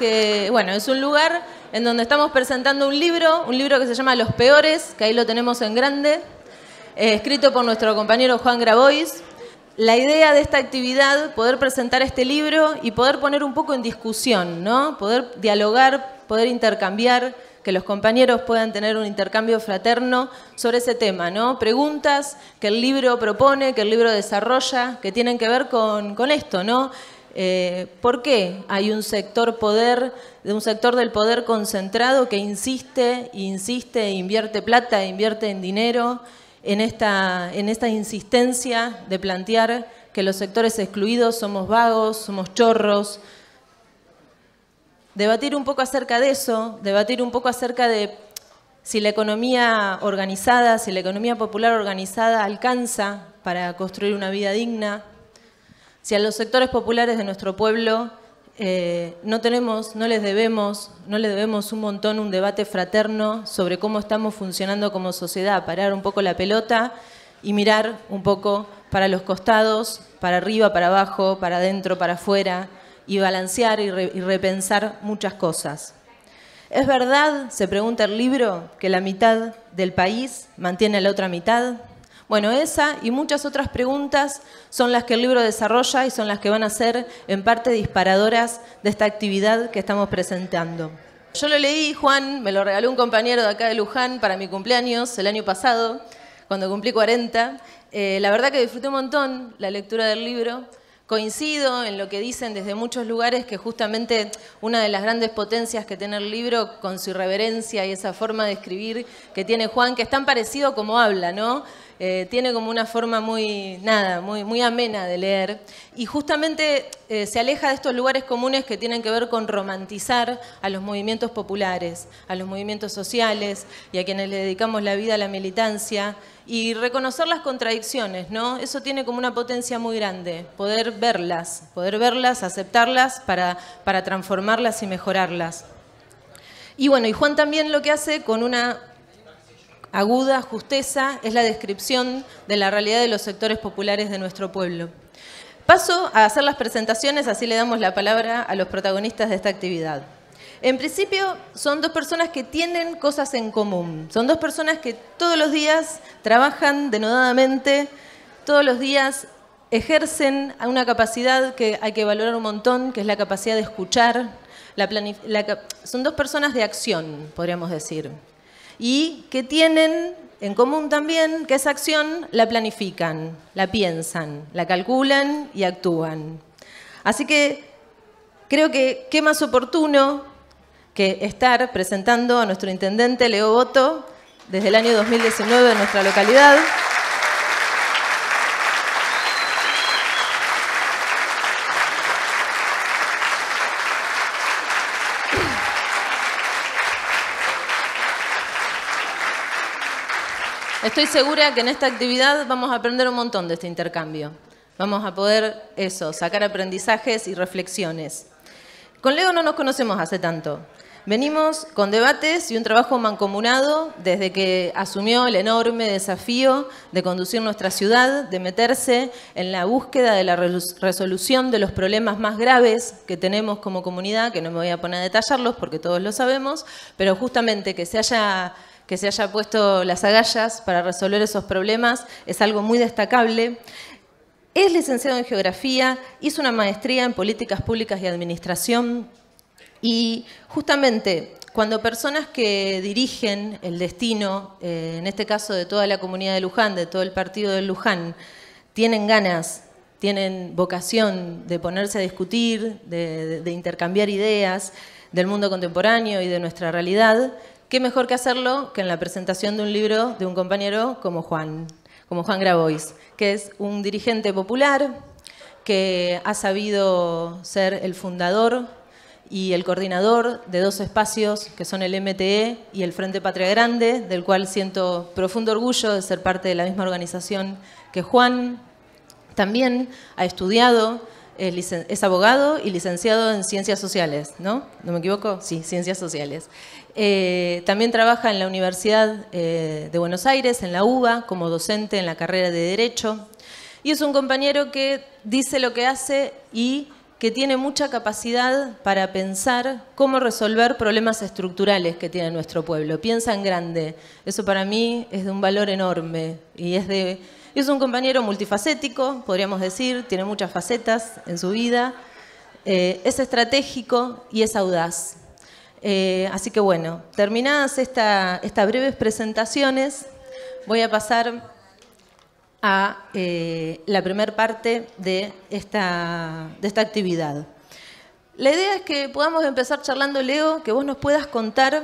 que bueno, es un lugar en donde estamos presentando un libro, un libro que se llama Los Peores, que ahí lo tenemos en grande, eh, escrito por nuestro compañero Juan Grabois. La idea de esta actividad, poder presentar este libro y poder poner un poco en discusión, ¿no? Poder dialogar, poder intercambiar, que los compañeros puedan tener un intercambio fraterno sobre ese tema, ¿no? Preguntas que el libro propone, que el libro desarrolla, que tienen que ver con, con esto, ¿no? Eh, ¿Por qué hay un sector poder, un sector del poder concentrado que insiste, insiste, invierte plata, invierte en dinero, en esta, en esta insistencia de plantear que los sectores excluidos somos vagos, somos chorros? Debatir un poco acerca de eso, debatir un poco acerca de si la economía organizada, si la economía popular organizada alcanza para construir una vida digna, si a los sectores populares de nuestro pueblo eh, no tenemos, no les debemos, no les debemos un montón un debate fraterno sobre cómo estamos funcionando como sociedad, parar un poco la pelota y mirar un poco para los costados, para arriba, para abajo, para adentro, para afuera, y balancear y, y repensar muchas cosas. ¿Es verdad, se pregunta el libro, que la mitad del país mantiene a la otra mitad? Bueno, esa y muchas otras preguntas son las que el libro desarrolla y son las que van a ser en parte disparadoras de esta actividad que estamos presentando. Yo lo leí, Juan, me lo regaló un compañero de acá de Luján para mi cumpleaños el año pasado, cuando cumplí 40. Eh, la verdad que disfruté un montón la lectura del libro. Coincido en lo que dicen desde muchos lugares que justamente una de las grandes potencias que tiene el libro, con su irreverencia y esa forma de escribir que tiene Juan, que es tan parecido como habla, ¿no? Eh, tiene como una forma muy, nada, muy, muy amena de leer. Y justamente eh, se aleja de estos lugares comunes que tienen que ver con romantizar a los movimientos populares, a los movimientos sociales y a quienes le dedicamos la vida a la militancia y reconocer las contradicciones, ¿no? Eso tiene como una potencia muy grande, poder verlas, poder verlas, aceptarlas para, para transformarlas y mejorarlas. Y bueno, y Juan también lo que hace con una aguda justeza es la descripción de la realidad de los sectores populares de nuestro pueblo. Paso a hacer las presentaciones, así le damos la palabra a los protagonistas de esta actividad. En principio, son dos personas que tienen cosas en común. Son dos personas que todos los días trabajan denodadamente, todos los días ejercen una capacidad que hay que valorar un montón, que es la capacidad de escuchar. son dos personas de acción, podríamos decir y que tienen en común también que esa acción la planifican, la piensan, la calculan y actúan. Así que creo que qué más oportuno que estar presentando a nuestro intendente Leo Boto desde el año 2019 en nuestra localidad. Estoy segura que en esta actividad vamos a aprender un montón de este intercambio. Vamos a poder eso, sacar aprendizajes y reflexiones. Con Leo no nos conocemos hace tanto. Venimos con debates y un trabajo mancomunado desde que asumió el enorme desafío de conducir nuestra ciudad, de meterse en la búsqueda de la resolución de los problemas más graves que tenemos como comunidad, que no me voy a poner a detallarlos porque todos lo sabemos, pero justamente que se haya que se haya puesto las agallas para resolver esos problemas es algo muy destacable. Es licenciado en Geografía, hizo una maestría en Políticas Públicas y Administración y justamente cuando personas que dirigen el destino, eh, en este caso de toda la comunidad de Luján, de todo el partido de Luján, tienen ganas, tienen vocación de ponerse a discutir, de, de intercambiar ideas del mundo contemporáneo y de nuestra realidad, qué mejor que hacerlo que en la presentación de un libro de un compañero como Juan, como Juan Grabois, que es un dirigente popular que ha sabido ser el fundador y el coordinador de dos espacios que son el MTE y el Frente Patria Grande, del cual siento profundo orgullo de ser parte de la misma organización que Juan. También ha estudiado, es abogado y licenciado en ciencias sociales, ¿no? ¿No me equivoco? Sí, ciencias sociales. Eh, también trabaja en la Universidad eh, de Buenos Aires, en la UBA, como docente en la carrera de Derecho. Y es un compañero que dice lo que hace y que tiene mucha capacidad para pensar cómo resolver problemas estructurales que tiene nuestro pueblo. Piensa en grande. Eso para mí es de un valor enorme y es de es un compañero multifacético, podríamos decir, tiene muchas facetas en su vida, eh, es estratégico y es audaz. Eh, así que bueno, terminadas estas breves presentaciones, voy a pasar a eh, la primera parte de esta, actividad. La idea es que podamos empezar charlando, Leo, que vos nos puedas contar,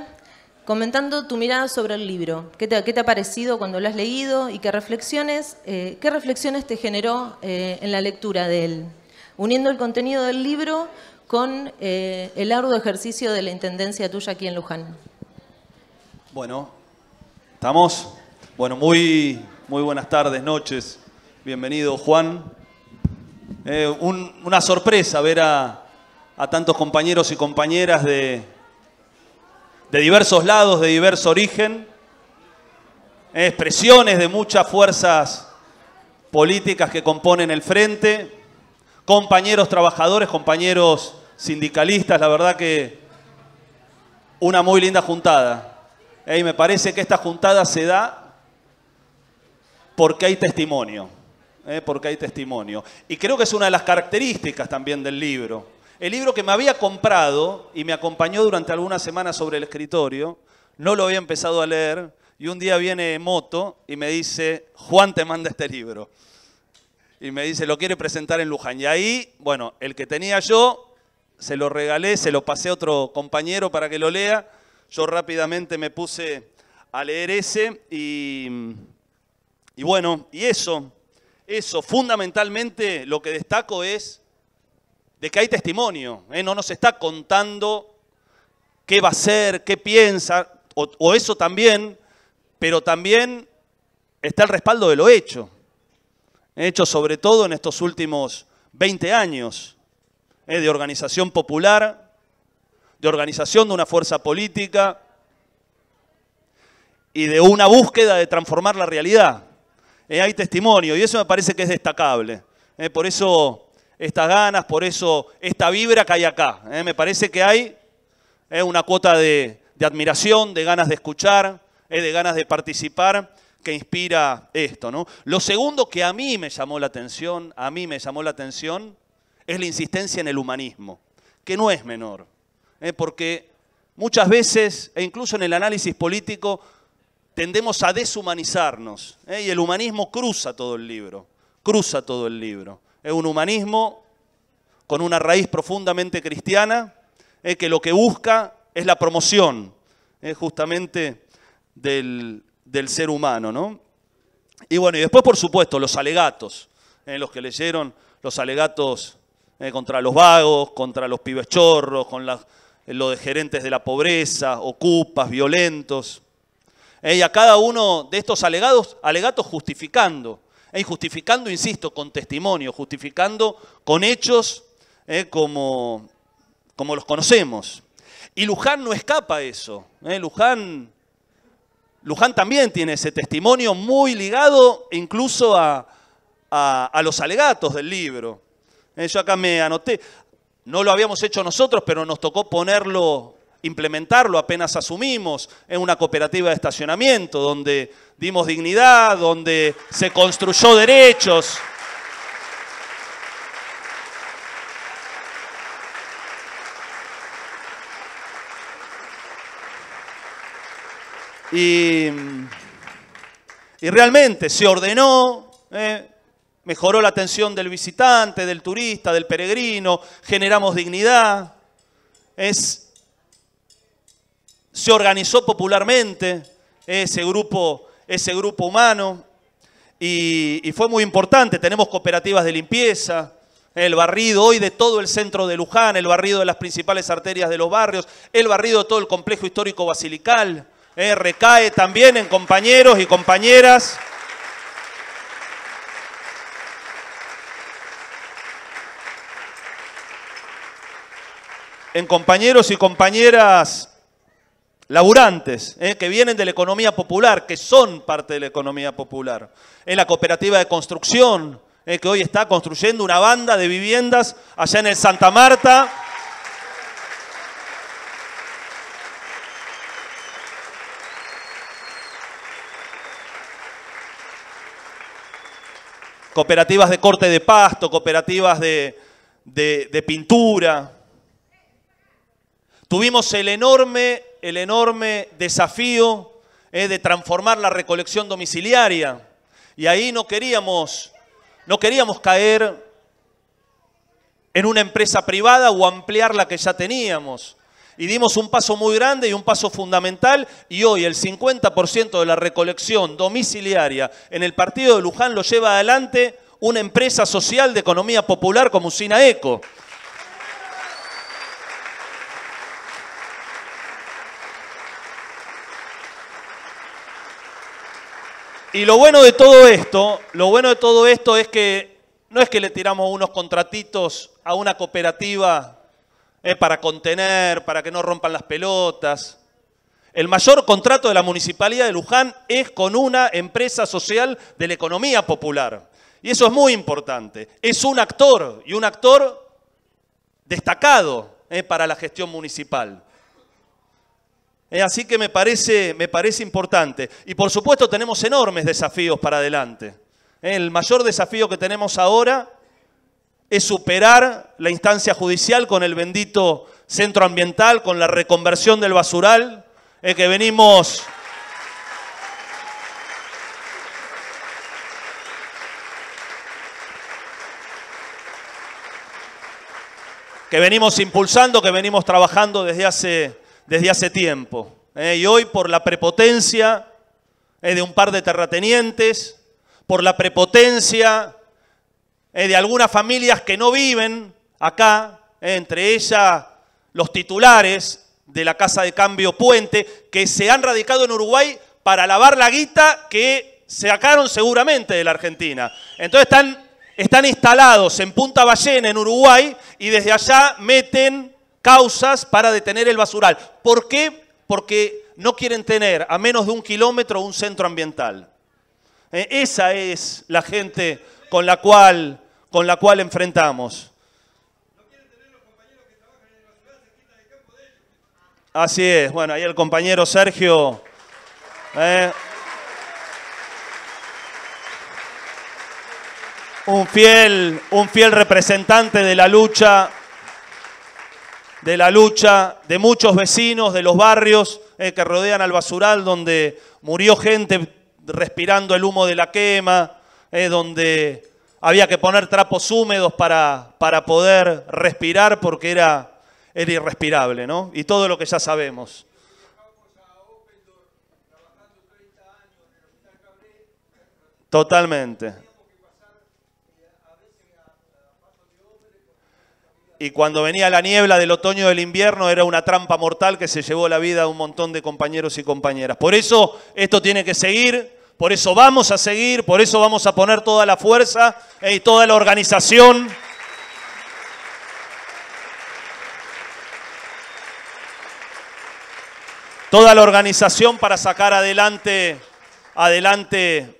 comentando tu mirada sobre el libro. ¿Qué te, ha parecido cuando lo has leído y qué reflexiones, eh, qué reflexiones te generó en la lectura de él? Uniendo el contenido del libro con eh, el arduo ejercicio de la intendencia tuya aquí en Luján. Bueno, ¿estamos? Bueno, muy, muy buenas tardes, noches. Bienvenido, Juan. Eh, una sorpresa ver a, tantos compañeros y compañeras de, de diversos lados, de diverso origen, eh, expresiones de muchas fuerzas políticas que componen el frente, compañeros trabajadores, compañeros sindicalistas, la verdad que una muy linda juntada. Y me parece que esta juntada se da porque hay testimonio, eh, porque hay testimonio. Y creo que es una de las características también del libro. El libro que me había comprado y me acompañó durante algunas semanas sobre el escritorio, no lo había empezado a leer, y un día viene Moto y me dice, Juan te manda este libro y me dice, lo quiere presentar en Luján. Y ahí, bueno, el que tenía yo, se lo regalé, se lo pasé a otro compañero para que lo lea. Yo rápidamente me puse a leer ese y, y bueno, y eso, eso, fundamentalmente lo que destaco es de que hay testimonio, ¿eh? no nos está contando qué va a ser, qué piensa, o eso también, pero también está el respaldo de lo hecho hecho sobre todo en estos últimos 20 años, eh, de organización popular, de organización de una fuerza política y de una búsqueda de transformar la realidad. Eh, hay testimonio y eso me parece que es destacable. Eh, por eso estas ganas, por eso esta vibra que hay acá. me parece que hay una cuota de admiración, de ganas de escuchar, de ganas de participar que inspira esto, ¿no? Lo segundo que a mí me llamó la atención, a mí me llamó la atención, es la insistencia en el humanismo, que no es menor, ¿eh? porque muchas veces, e incluso en el análisis político, tendemos a deshumanizarnos, ¿eh? y el humanismo cruza todo el libro, cruza todo el libro. Es un humanismo con una raíz profundamente cristiana, ¿eh? que lo que busca es la promoción justamente del, del ser humano, ¿no? Y bueno, y después, por supuesto, los alegatos, en ¿eh? los que leyeron los alegatos ¿eh? contra los vagos, contra los pibes chorros, con lo de gerentes de la pobreza, ocupas, violentos. ¿eh? y a cada uno de estos alegados, alegatos justificando, y justificando, insisto, con testimonio, justificando con hechos como, como los conocemos. Y Luján no escapa a eso. Luján Luján también tiene ese testimonio muy ligado incluso a, los alegatos del libro. Eh, yo acá me anoté, no lo habíamos hecho nosotros, pero nos tocó ponerlo, implementarlo apenas asumimos en una cooperativa de estacionamiento, donde dimos dignidad, donde se construyó derechos. Y, y realmente se ordenó, ¿eh? mejoró la atención del visitante, del turista, del peregrino, generamos dignidad, es, se organizó popularmente ese grupo, ese grupo humano y, y, fue muy importante. Tenemos cooperativas de limpieza, el barrido hoy de todo el centro de Luján, el barrido de las principales arterias de los barrios, el barrido de todo el complejo histórico basilical. Eh, recae también en compañeros y compañeras. En compañeros y compañeras laburantes, eh, que vienen de la economía popular, que son parte de la economía popular. En la cooperativa de construcción, eh, que hoy está construyendo una banda de viviendas allá en el Santa Marta. cooperativas de corte de pasto, cooperativas de, pintura. Tuvimos el enorme, el enorme desafío eh, de transformar la recolección domiciliaria. Y ahí no queríamos, no queríamos caer en una empresa privada o ampliar la que ya teníamos y dimos un paso muy grande y un paso fundamental y hoy el 50% de la recolección domiciliaria en el partido de Luján lo lleva adelante una empresa social de economía popular como Usina Eco. Y lo bueno de todo esto, lo bueno de todo esto es que no es que le tiramos unos contratitos a una cooperativa para contener, para que no rompan las pelotas. El mayor contrato de la Municipalidad de Luján es con una empresa social de la economía popular. Y eso es muy importante. Es un actor y un actor destacado eh, para la gestión municipal. Eh, así que me parece, me parece importante. Y por supuesto tenemos enormes desafíos para adelante. Eh, el mayor desafío que tenemos ahora es superar la instancia judicial con el bendito centro ambiental, con la reconversión del basural, eh, que venimos... que venimos impulsando, que venimos trabajando desde hace, desde hace tiempo. Eh, y hoy por la prepotencia eh, de un par de terratenientes, por la prepotencia eh, de algunas familias que no viven acá, eh, entre ellas los titulares de la Casa de Cambio Puente, que se han radicado en Uruguay para lavar la guita que sacaron seguramente de la Argentina. Entonces están, están instalados en Punta Ballena, en Uruguay, y desde allá meten causas para detener el basural. ¿Por qué? Porque no quieren tener a menos de un kilómetro un centro ambiental. Eh, esa es la gente con la cual con la cual enfrentamos. Así es, bueno, ahí el compañero Sergio. Eh, un, fiel, un fiel representante de la lucha, de la lucha de muchos vecinos de los barrios eh, que rodean al basural, donde murió gente respirando el humo de la quema, eh, donde había que poner trapos húmedos para, para poder respirar porque era, era irrespirable, ¿no? Y todo lo que ya sabemos. Totalmente. Y cuando venía la niebla del otoño del invierno era una trampa mortal que se llevó la vida a un montón de compañeros y compañeras. Por eso esto tiene que seguir por eso vamos a seguir, por eso vamos a poner toda la fuerza eh, y toda la organización. Toda la organización para sacar adelante, adelante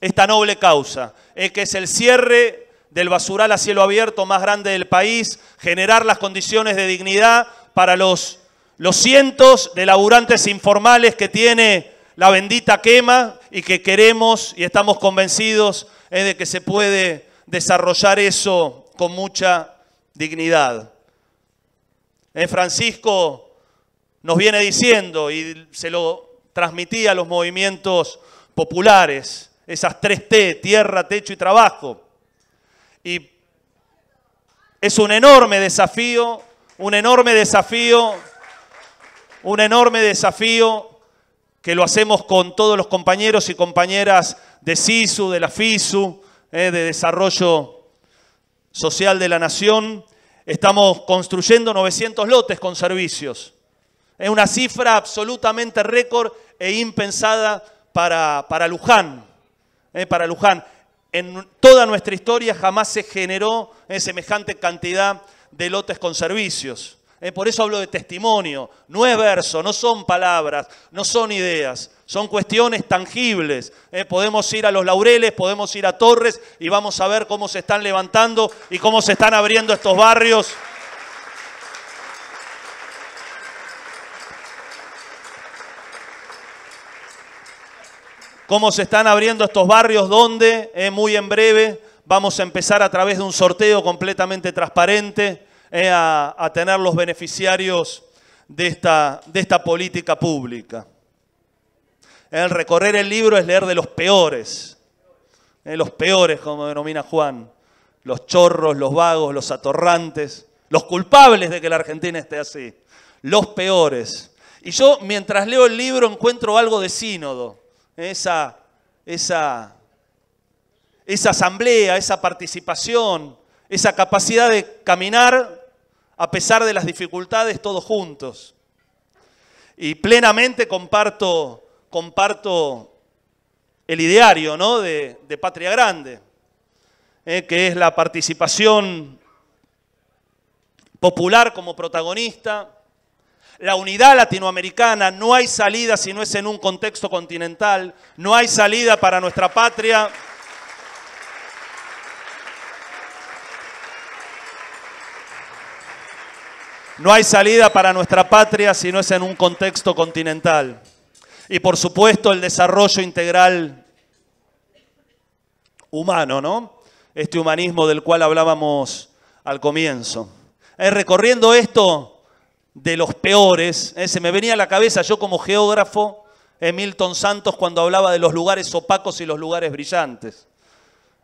esta noble causa, eh, que es el cierre del basural a cielo abierto más grande del país, generar las condiciones de dignidad para los, los cientos de laburantes informales que tiene la bendita quema y que queremos y estamos convencidos es de que se puede desarrollar eso con mucha dignidad. En Francisco nos viene diciendo y se lo transmitía a los movimientos populares, esas tres T, tierra, techo y trabajo. Y es un enorme desafío, un enorme desafío, un enorme desafío que lo hacemos con todos los compañeros y compañeras de Cisu, de la FISU, eh, de Desarrollo Social de la Nación. Estamos construyendo 900 lotes con servicios. Es una cifra absolutamente récord e impensada para, para Luján. Eh, para Luján. En toda nuestra historia jamás se generó eh, semejante cantidad de lotes con servicios. Eh, por eso hablo de testimonio. No es verso, no son palabras, no son ideas, son cuestiones tangibles. Eh, podemos ir a los laureles, podemos ir a Torres y vamos a ver cómo se están levantando y cómo se están abriendo estos barrios. Cómo se están abriendo estos barrios dónde, eh, muy en breve vamos a empezar a través de un sorteo completamente transparente a, tener los beneficiarios de esta, de esta política pública. El recorrer el libro es leer de los peores, eh, los peores como denomina Juan, los chorros, los vagos, los atorrantes, los culpables de que la Argentina esté así, los peores. Y yo mientras leo el libro encuentro algo de sínodo, esa, esa, esa asamblea, esa participación, esa capacidad de caminar a pesar de las dificultades, todos juntos. Y plenamente comparto, comparto el ideario de, Patria Grande, ¿eh? que es la participación popular como protagonista, la unidad latinoamericana, no hay salida si no es en un contexto continental, no hay salida para nuestra patria. No hay salida para nuestra patria si no es en un contexto continental. Y por supuesto el desarrollo integral humano, ¿no? Este humanismo del cual hablábamos al comienzo. Eh, recorriendo esto de los peores, eh, se me venía a la cabeza yo como geógrafo, Emilton eh, Santos, cuando hablaba de los lugares opacos y los lugares brillantes.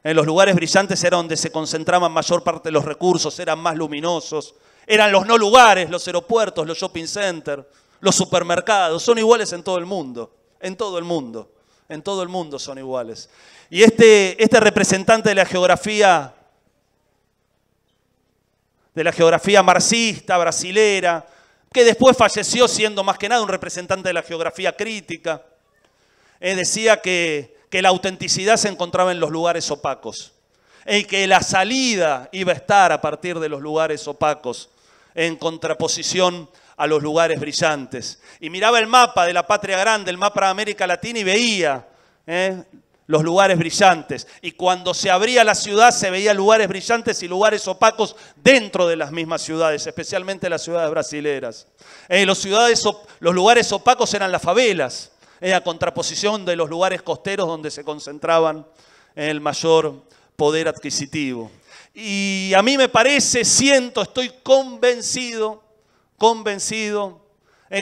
En los lugares brillantes era donde se concentraban mayor parte de los recursos, eran más luminosos, eran los no lugares, los aeropuertos, los shopping centers, los supermercados. Son iguales en todo el mundo, en todo el mundo, en todo el mundo son iguales. Y este, este representante de la geografía, de la geografía marxista, brasilera, que después falleció siendo más que nada un representante de la geografía crítica, eh, decía que, que la autenticidad se encontraba en los lugares opacos y que la salida iba a estar a partir de los lugares opacos en contraposición a los lugares brillantes. Y miraba el mapa de la patria grande, el mapa de América Latina y veía ¿eh? los lugares brillantes. Y cuando se abría la ciudad se veía lugares brillantes y lugares opacos dentro de las mismas ciudades, especialmente las ciudades brasileras. Eh, los, ciudades, los lugares opacos eran las favelas, eh, a contraposición de los lugares costeros donde se concentraban eh, el mayor poder adquisitivo. Y a mí me parece, siento, estoy convencido, convencido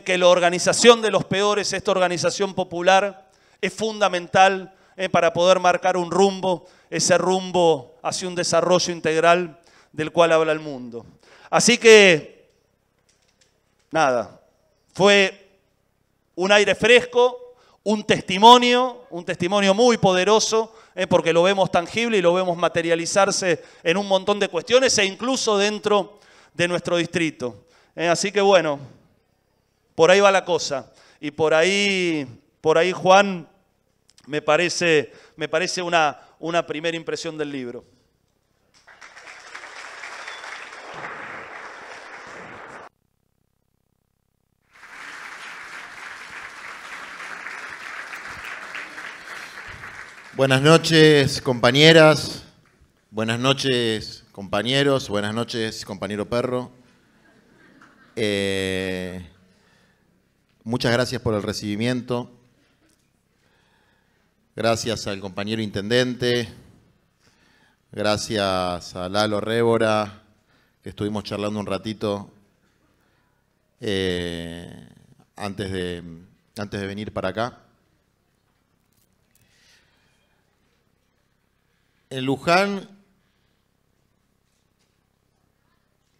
que la organización de los peores, esta organización popular, es fundamental eh, para poder marcar un rumbo, ese rumbo hacia un desarrollo integral del cual habla el mundo. Así que, nada, fue un aire fresco, un testimonio, un testimonio muy poderoso, eh, porque lo vemos tangible y lo vemos materializarse en un montón de cuestiones e incluso dentro de nuestro distrito. Eh, así que bueno, por ahí va la cosa. Y por ahí, por ahí Juan, me parece, me parece una, una primera impresión del libro. Buenas noches, compañeras. Buenas noches, compañeros. Buenas noches, compañero perro. Eh, muchas gracias por el recibimiento. Gracias al compañero intendente. Gracias a Lalo Révora, que estuvimos charlando un ratito eh, antes, de, antes de venir para acá. en Luján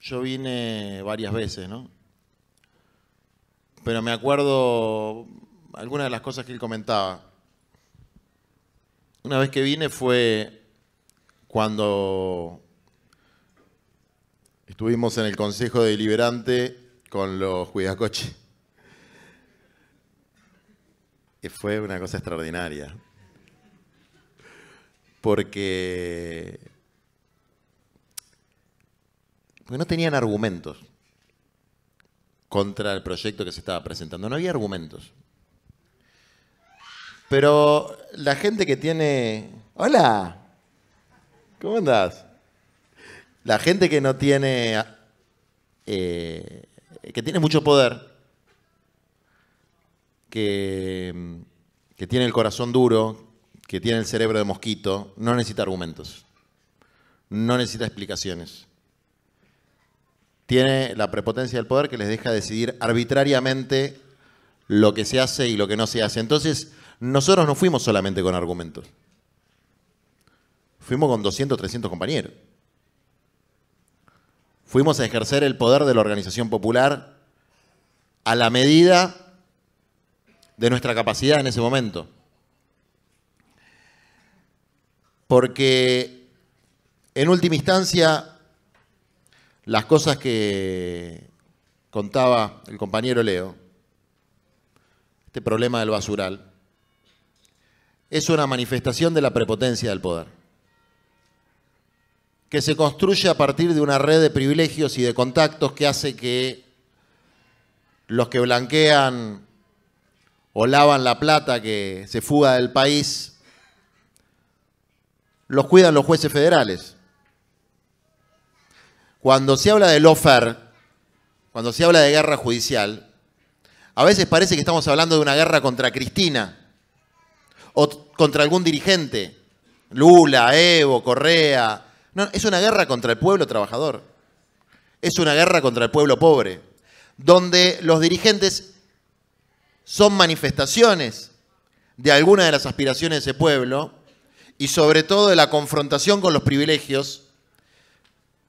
yo vine varias veces, ¿no? Pero me acuerdo algunas de las cosas que él comentaba. Una vez que vine fue cuando estuvimos en el Consejo Deliberante con los cuidacoches. y fue una cosa extraordinaria porque, no tenían argumentos contra el proyecto que se estaba presentando. No había argumentos. Pero la gente que tiene... Hola, ¿cómo andás? La gente que no tiene... Eh, que tiene mucho poder, que, que tiene el corazón duro, que tiene el cerebro de mosquito no necesita argumentos, no necesita explicaciones. Tiene la prepotencia del poder que les deja decidir arbitrariamente lo que se hace y lo que no se hace. Entonces, nosotros no fuimos solamente con argumentos. Fuimos con 200, 300 compañeros. Fuimos a ejercer el poder de la organización popular a la medida de nuestra capacidad en ese momento porque en última instancia las cosas que contaba el compañero Leo, este problema del basural, es una manifestación de la prepotencia del poder, que se construye a partir de una red de privilegios y de contactos que hace que los que blanquean o lavan la plata que se fuga del país los cuidan los jueces federales. Cuando se habla de lofer, cuando se habla de guerra judicial, a veces parece que estamos hablando de una guerra contra Cristina o contra algún dirigente, Lula, Evo, Correa. No, es una guerra contra el pueblo trabajador. Es una guerra contra el pueblo pobre, donde los dirigentes son manifestaciones de alguna de las aspiraciones de ese pueblo y sobre todo de la confrontación con los privilegios,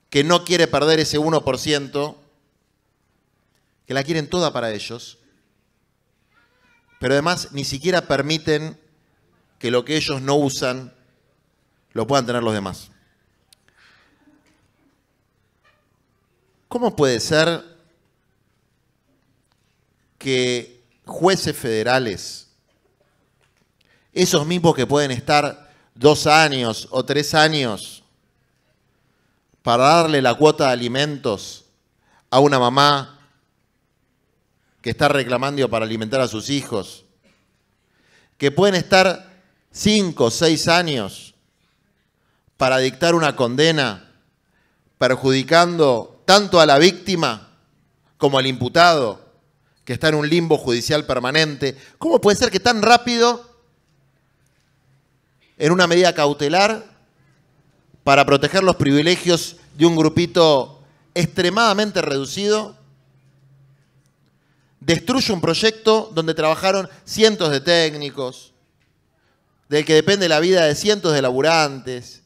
que no quiere perder ese 1%, que la quieren toda para ellos, pero además ni siquiera permiten que lo que ellos no usan lo puedan tener los demás. ¿Cómo puede ser que jueces federales, esos mismos que pueden estar dos años o tres años para darle la cuota de alimentos a una mamá que está reclamando para alimentar a sus hijos, que pueden estar cinco o seis años para dictar una condena perjudicando tanto a la víctima como al imputado, que está en un limbo judicial permanente. ¿Cómo puede ser que tan rápido en una medida cautelar para proteger los privilegios de un grupito extremadamente reducido, destruye un proyecto donde trabajaron cientos de técnicos, del que depende la vida de cientos de laburantes,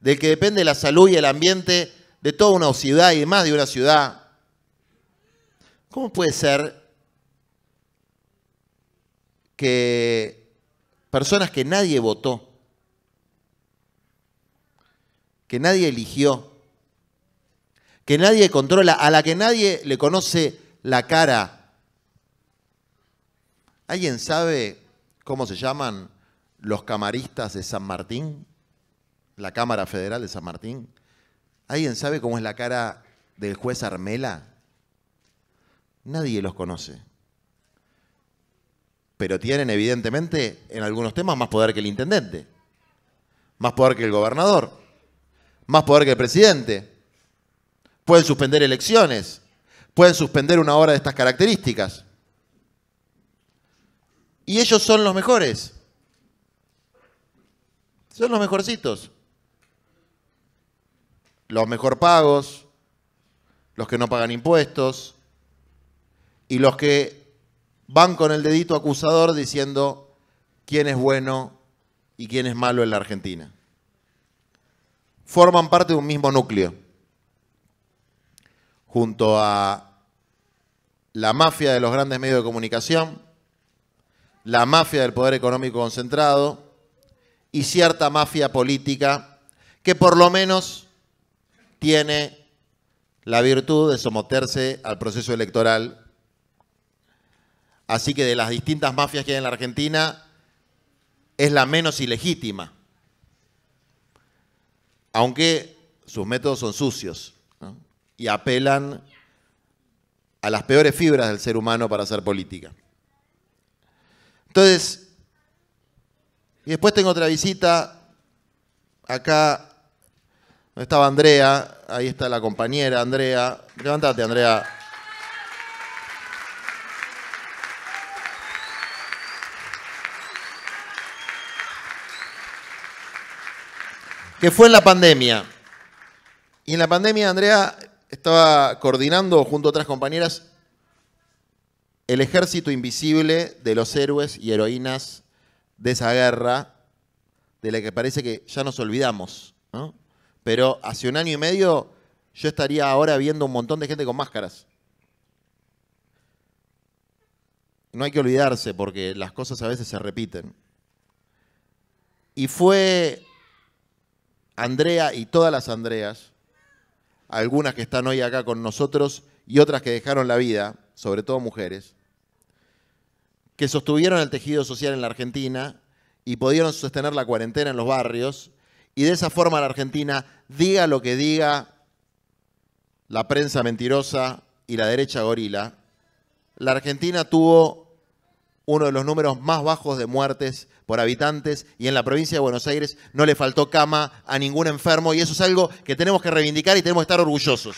del que depende la salud y el ambiente de toda una ciudad y más de una ciudad. ¿Cómo puede ser que personas que nadie votó que nadie eligió, que nadie controla, a la que nadie le conoce la cara. ¿Alguien sabe cómo se llaman los camaristas de San Martín? La Cámara Federal de San Martín. ¿Alguien sabe cómo es la cara del juez Armela? Nadie los conoce. Pero tienen, evidentemente, en algunos temas más poder que el intendente, más poder que el gobernador más poder que el presidente. Pueden suspender elecciones. Pueden suspender una obra de estas características. Y ellos son los mejores. Son los mejorcitos. Los mejor pagos, los que no pagan impuestos y los que van con el dedito acusador diciendo quién es bueno y quién es malo en la Argentina forman parte de un mismo núcleo. Junto a la mafia de los grandes medios de comunicación, la mafia del poder económico concentrado y cierta mafia política que por lo menos tiene la virtud de someterse al proceso electoral. Así que de las distintas mafias que hay en la Argentina, es la menos ilegítima aunque sus métodos son sucios y apelan a las peores fibras del ser humano para hacer política. Entonces, y después tengo otra visita acá, estaba Andrea, ahí está la compañera Andrea, levantate Andrea. que fue en la pandemia. Y en la pandemia Andrea estaba coordinando junto a otras compañeras el ejército invisible de los héroes y heroínas de esa guerra, de la que parece que ya nos olvidamos. ¿no? Pero hace un año y medio yo estaría ahora viendo un montón de gente con máscaras. No hay que olvidarse porque las cosas a veces se repiten. Y fue Andrea y todas las Andreas, algunas que están hoy acá con nosotros y otras que dejaron la vida, sobre todo mujeres, que sostuvieron el tejido social en la Argentina y pudieron sostener la cuarentena en los barrios. Y de esa forma la Argentina, diga lo que diga la prensa mentirosa y la derecha gorila, la Argentina tuvo uno de los números más bajos de muertes por habitantes y en la provincia de Buenos Aires no le faltó cama a ningún enfermo y eso es algo que tenemos que reivindicar y tenemos que estar orgullosos.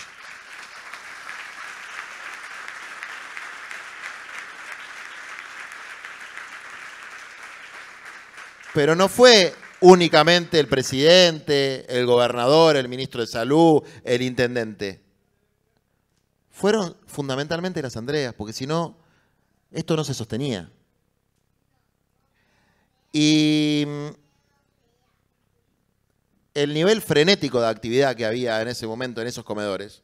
Pero no fue únicamente el presidente, el gobernador, el ministro de salud, el intendente. Fueron fundamentalmente las Andreas, porque si no, esto no se sostenía. Y mm, el nivel frenético de actividad que había en ese momento en esos comedores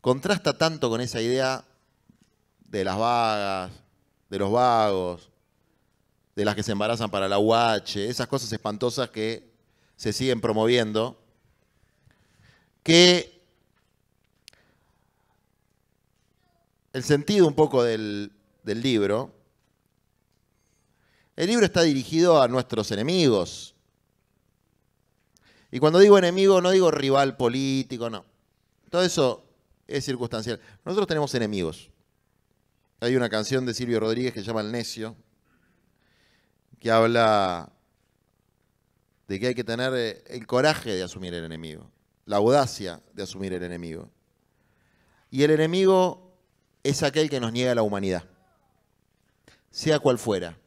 contrasta tanto con esa idea de las vagas, de los vagos, de las que se embarazan para la UH, esas cosas espantosas que se siguen promoviendo, que el sentido un poco del, del libro el libro está dirigido a nuestros enemigos. Y cuando digo enemigo, no digo rival político, no. Todo eso es circunstancial. Nosotros tenemos enemigos. Hay una canción de Silvio Rodríguez que se llama El Necio, que habla de que hay que tener eh, el coraje de asumir el enemigo, la audacia de asumir el enemigo. Y el enemigo es aquel que nos niega la humanidad, sea cual fuera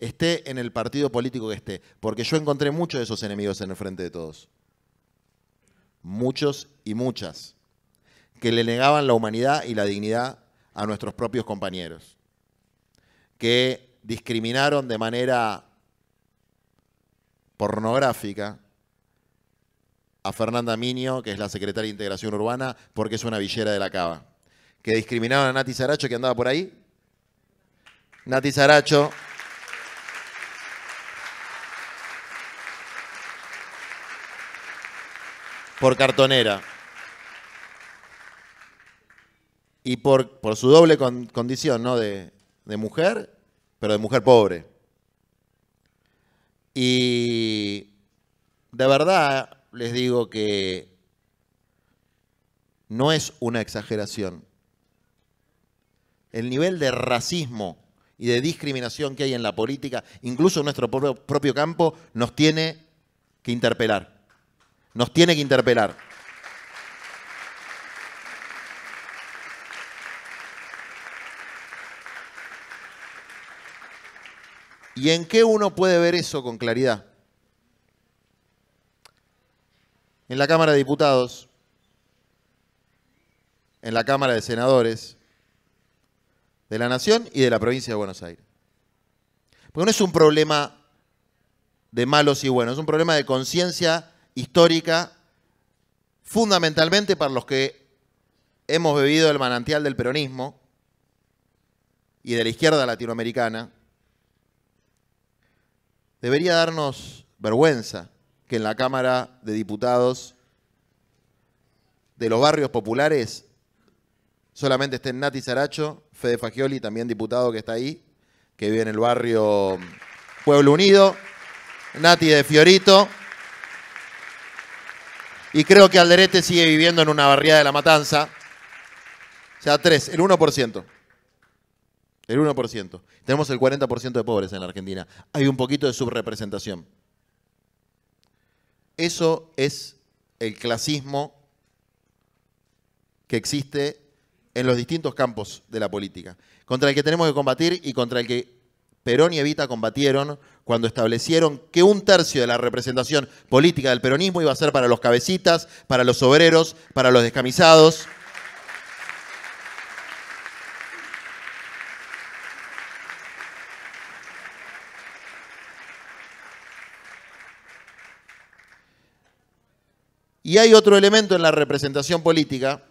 esté en el partido político que esté, porque yo encontré muchos de esos enemigos en el frente de todos. Muchos y muchas que le negaban la humanidad y la dignidad a nuestros propios compañeros, que discriminaron de manera pornográfica a Fernanda Minio, que es la secretaria de Integración Urbana, porque es una villera de la Cava, que discriminaron a Nati Saracho, que andaba por ahí. Nati Saracho, por cartonera. Y por, por su doble condición, ¿no? De, de mujer, pero de mujer pobre. Y de verdad les digo que no es una exageración. El nivel de racismo y de discriminación que hay en la política, incluso en nuestro propio campo, nos tiene que interpelar. Nos tiene que interpelar. ¿Y en qué uno puede ver eso con claridad? En la Cámara de Diputados, en la Cámara de Senadores, de la Nación y de la provincia de Buenos Aires. Porque no es un problema de malos y buenos, es un problema de conciencia histórica, fundamentalmente para los que hemos bebido el manantial del peronismo y de la izquierda latinoamericana, debería darnos vergüenza que en la Cámara de Diputados de los barrios populares solamente estén Nati Saracho, Fede Fagioli, también diputado que está ahí, que vive en el barrio Pueblo Unido, Nati de Fiorito, y creo que Alderete sigue viviendo en una barriada de la matanza. O sea, tres, el 1%. El 1%. Tenemos el 40% de pobres en la Argentina. Hay un poquito de subrepresentación. Eso es el clasismo que existe en los distintos campos de la política, contra el que tenemos que combatir y contra el que Perón y Evita combatieron cuando establecieron que un tercio de la representación política del peronismo iba a ser para los cabecitas, para los obreros, para los descamisados. Y hay otro elemento en la representación política.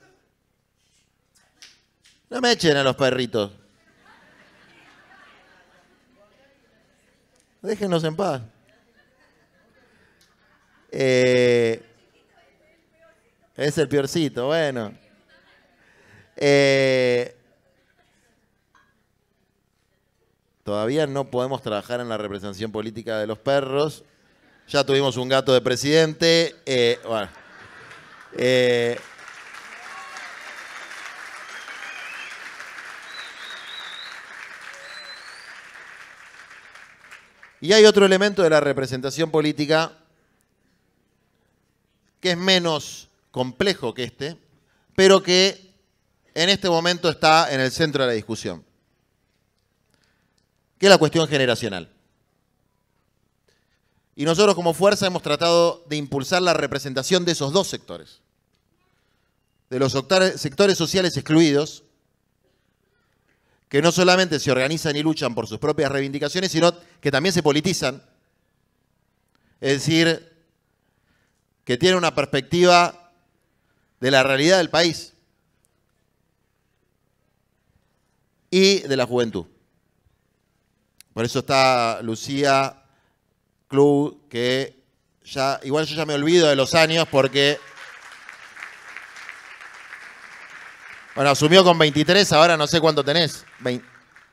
No me echen a los perritos. Déjenos en paz. Eh, es el peorcito, bueno. Eh, todavía no podemos trabajar en la representación política de los perros. Ya tuvimos un gato de presidente. Eh, bueno. Y hay otro elemento de la representación política que es menos complejo que este, pero que en este momento está en el centro de la discusión, que es la cuestión generacional. Y nosotros como fuerza hemos tratado de impulsar la representación de esos dos sectores, de los sectores sociales excluidos que no solamente se organizan y luchan por sus propias reivindicaciones, sino que también se politizan. Es decir, que tienen una perspectiva de la realidad del país y de la juventud. Por eso está Lucía Club, que ya, igual yo ya me olvido de los años porque... Bueno, asumió con 23, ahora no sé cuánto tenés.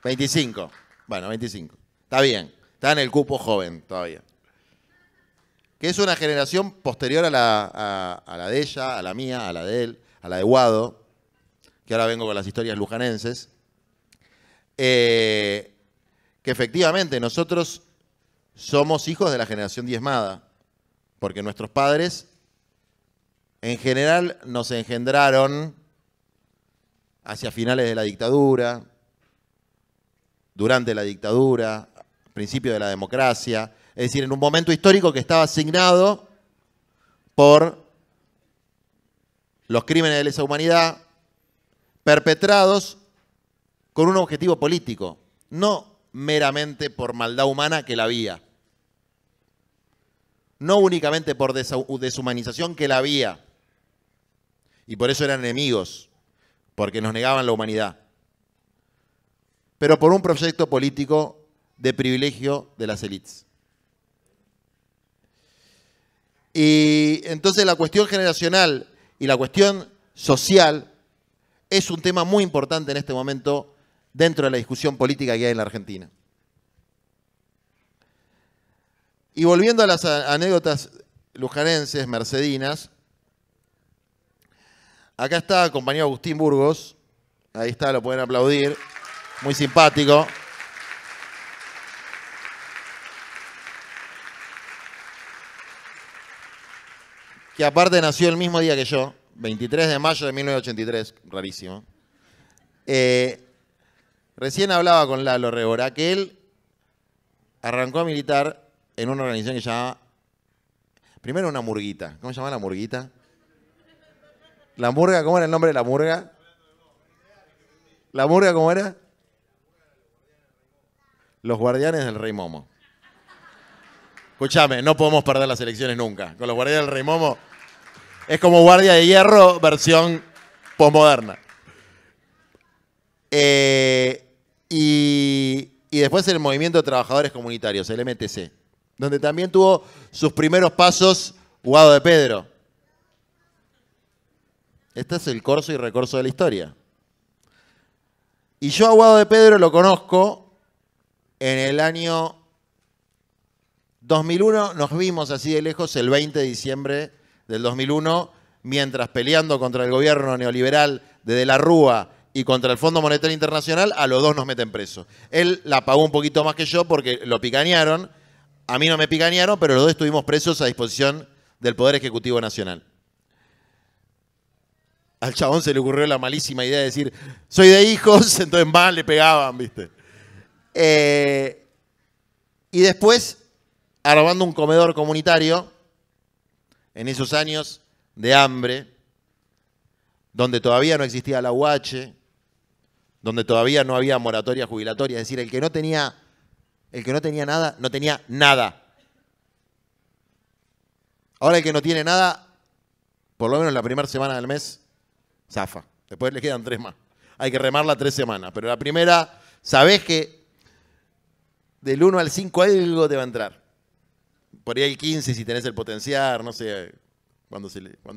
25. Bueno, 25. Está bien. Está en el cupo joven todavía. Que es una generación posterior a la, de ella, a la mía, a la de él, a la de Guado, que ahora vengo con las historias lujanenses. Eh, que efectivamente nosotros somos hijos de la generación diezmada, porque nuestros padres en general nos engendraron hacia finales de la dictadura, durante la dictadura, principio de la democracia, es decir, en un momento histórico que estaba asignado por los crímenes de lesa humanidad perpetrados con un objetivo político, no meramente por maldad humana que la había, no únicamente por deshumanización que la había, y por eso eran enemigos porque nos negaban la humanidad, pero por un proyecto político de privilegio de las élites. Y entonces la cuestión generacional y la cuestión social es un tema muy importante en este momento dentro de la discusión política que hay en la Argentina. Y volviendo a las anécdotas lujanenses, mercedinas, Acá está compañero Agustín Burgos. Ahí está, lo pueden aplaudir. Muy simpático. Que aparte nació el mismo día que yo, 23 de mayo de 1983, rarísimo. Eh, recién hablaba con Lalo Rebora que él arrancó a militar en una organización que llamaba, primero una murguita, ¿cómo se llama la murguita? La murga, ¿cómo era el nombre de la murga? ¿La murga cómo era? Los guardianes del Rey Momo. Escúchame, no podemos perder las elecciones nunca. Con los guardianes del Rey Momo es como guardia de hierro versión posmoderna. Eh, y, y después el Movimiento de Trabajadores Comunitarios, el MTC, donde también tuvo sus primeros pasos jugado de Pedro este es el corso y recorso de la historia. Y yo aguado de Pedro lo conozco en el año 2001. Nos vimos así de lejos el 20 de diciembre del 2001, mientras peleando contra el gobierno neoliberal de la Rúa y contra el Fondo Monetario Internacional, a los dos nos meten presos. Él la pagó un poquito más que yo porque lo picanearon. A mí no me picanearon, pero los dos estuvimos presos a disposición del Poder Ejecutivo Nacional al chabón se le ocurrió la malísima idea de decir, soy de hijos, entonces más le pegaban, ¿viste? Eh, y después, armando un comedor comunitario, en esos años de hambre, donde todavía no existía la UH, donde todavía no había moratoria jubilatoria, es decir, el que no tenía, el que no tenía nada, no tenía nada. Ahora el que no tiene nada, por lo menos la primera semana del mes, Zafa. Después le quedan tres más. Hay que remarla tres semanas. Pero la primera, sabés que del 1 al 5 algo te va a entrar. Por ahí el 15 si tenés el potencial, no sé cuándo,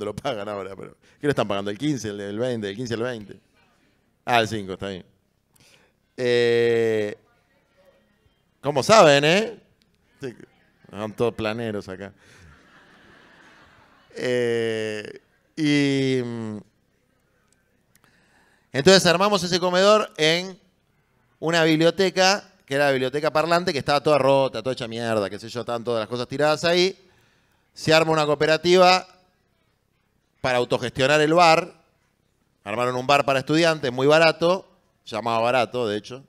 lo pagan ahora. pero ¿Qué le están pagando? ¿El 15, el 20, el 15 al 20? Ah, el 5, está bien. Eh, ¿Cómo saben, eh? Son todos planeros acá. Eh, y mm, entonces armamos ese comedor en una biblioteca, que era la biblioteca parlante, que estaba toda rota, toda hecha mierda, qué sé yo, tanto, todas las cosas tiradas ahí. Se arma una cooperativa para autogestionar el bar. Armaron un bar para estudiantes, muy barato, llamado barato, de hecho.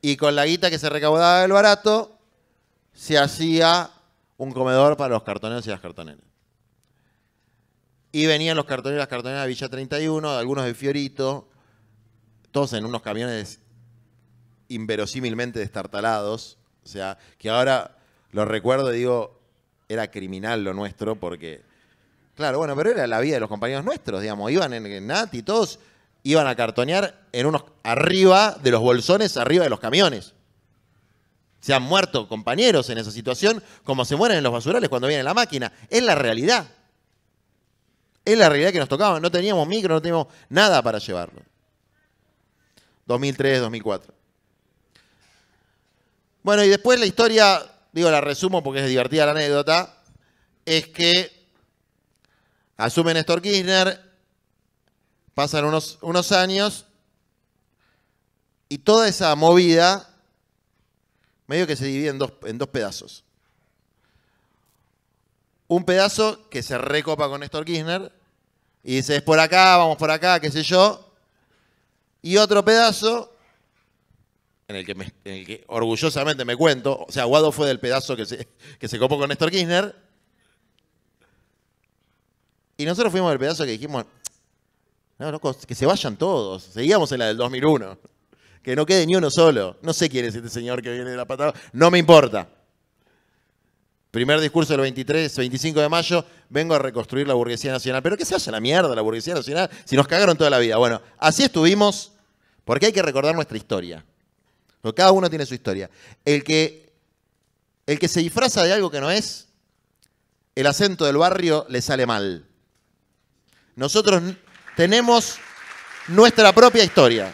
Y con la guita que se recaudaba del barato, se hacía un comedor para los cartoneros y las cartoneras. Y venían los cartoneros y las cartoneras de Villa 31, algunos de Fiorito, todos en unos camiones inverosímilmente destartalados. O sea, que ahora lo recuerdo y digo, era criminal lo nuestro porque... Claro, bueno, pero era la vida de los compañeros nuestros, digamos. Iban en, el todos iban a cartonear en unos arriba de los bolsones, arriba de los camiones. Se han muerto compañeros en esa situación, como se mueren en los basurales cuando viene la máquina. Es la realidad. Es la realidad que nos tocaba. No teníamos micro, no teníamos nada para llevarlo. 2003, 2004. Bueno, y después la historia, digo, la resumo porque es divertida la anécdota, es que asumen Néstor Kirchner, pasan unos, unos años y toda esa movida medio que se divide en dos, en dos pedazos. Un pedazo que se recopa con Néstor Kirchner y dice, es por acá, vamos por acá, qué sé yo y otro pedazo en el que, orgullosamente me cuento, o sea, Guado fue del pedazo que se, copó con Néstor Kirchner, y nosotros fuimos del pedazo que dijimos, no, que se vayan todos, seguíamos en la del 2001, que no quede ni uno solo, no sé quién es este señor que viene de la patada, no me importa. Primer discurso del 23, 25 de mayo, vengo a reconstruir la burguesía nacional. Pero qué se hace la mierda la burguesía nacional si nos cagaron toda la vida. Bueno, así estuvimos porque hay que recordar nuestra historia. Porque cada uno tiene su historia. El que, el que se disfraza de algo que no es, el acento del barrio le sale mal. Nosotros tenemos nuestra propia historia.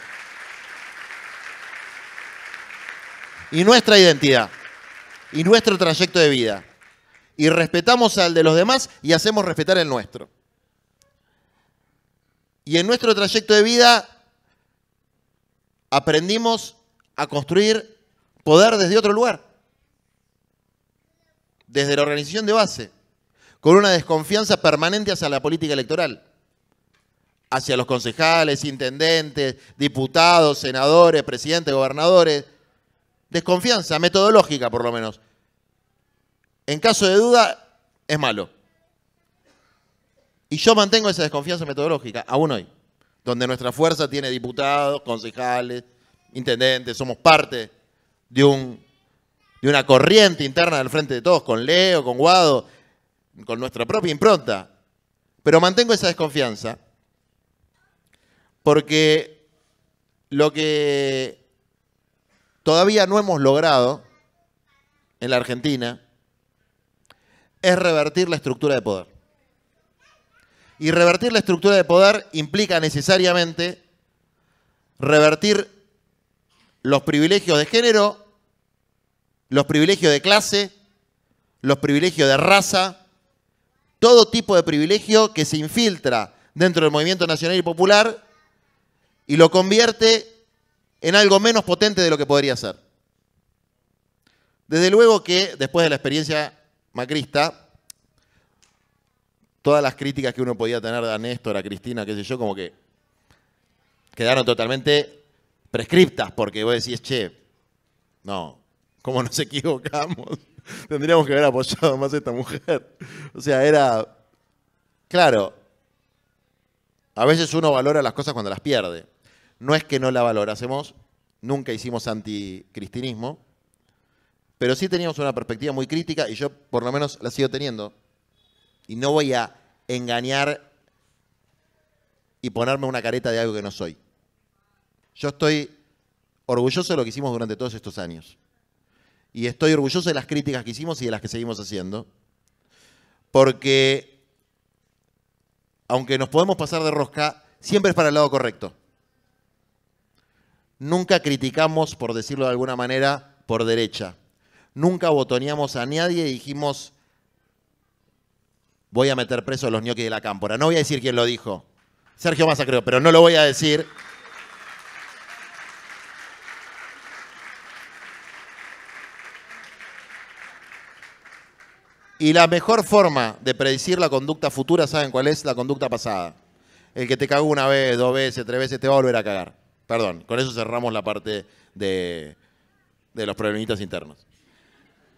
Y nuestra identidad. Y nuestro trayecto de vida. Y respetamos al de los demás y hacemos respetar el nuestro. Y en nuestro trayecto de vida aprendimos a construir poder desde otro lugar, desde la organización de base, con una desconfianza permanente hacia la política electoral, hacia los concejales, intendentes, diputados, senadores, presidentes, gobernadores. Desconfianza metodológica, por lo menos. En caso de duda, es malo. Y yo mantengo esa desconfianza metodológica, aún hoy donde nuestra fuerza tiene diputados, concejales, intendentes, somos parte de, un, de una corriente interna del frente de todos, con Leo, con Guado, con nuestra propia impronta. Pero mantengo esa desconfianza porque lo que todavía no hemos logrado en la Argentina es revertir la estructura de poder. Y revertir la estructura de poder implica necesariamente revertir los privilegios de género, los privilegios de clase, los privilegios de raza, todo tipo de privilegio que se infiltra dentro del movimiento nacional y popular y lo convierte en algo menos potente de lo que podría ser. Desde luego que después de la experiencia macrista, todas las críticas que uno podía tener a Néstor, a Cristina, qué sé yo, como que quedaron totalmente prescriptas, porque vos decís, che, no, ¿cómo nos equivocamos? Tendríamos que haber apoyado más a esta mujer. O sea, era, claro, a veces uno valora las cosas cuando las pierde. No es que no la valorásemos, nunca hicimos anticristinismo, pero sí teníamos una perspectiva muy crítica y yo por lo menos la sigo teniendo y no voy a engañar y ponerme una careta de algo que no soy. Yo estoy orgulloso de lo que hicimos durante todos estos años. Y estoy orgulloso de las críticas que hicimos y de las que seguimos haciendo. Porque, aunque nos podemos pasar de rosca, siempre es para el lado correcto. Nunca criticamos, por decirlo de alguna manera, por derecha. Nunca botoneamos a nadie y dijimos, voy a meter preso a los ñoquis de la cámpora. No voy a decir quién lo dijo. Sergio Massa creo, pero no lo voy a decir. Y la mejor forma de predecir la conducta futura, ¿saben cuál es? La conducta pasada. El que te cagó una vez, dos veces, tres veces, te va a volver a cagar. Perdón, con eso cerramos la parte de, los problemitas internos.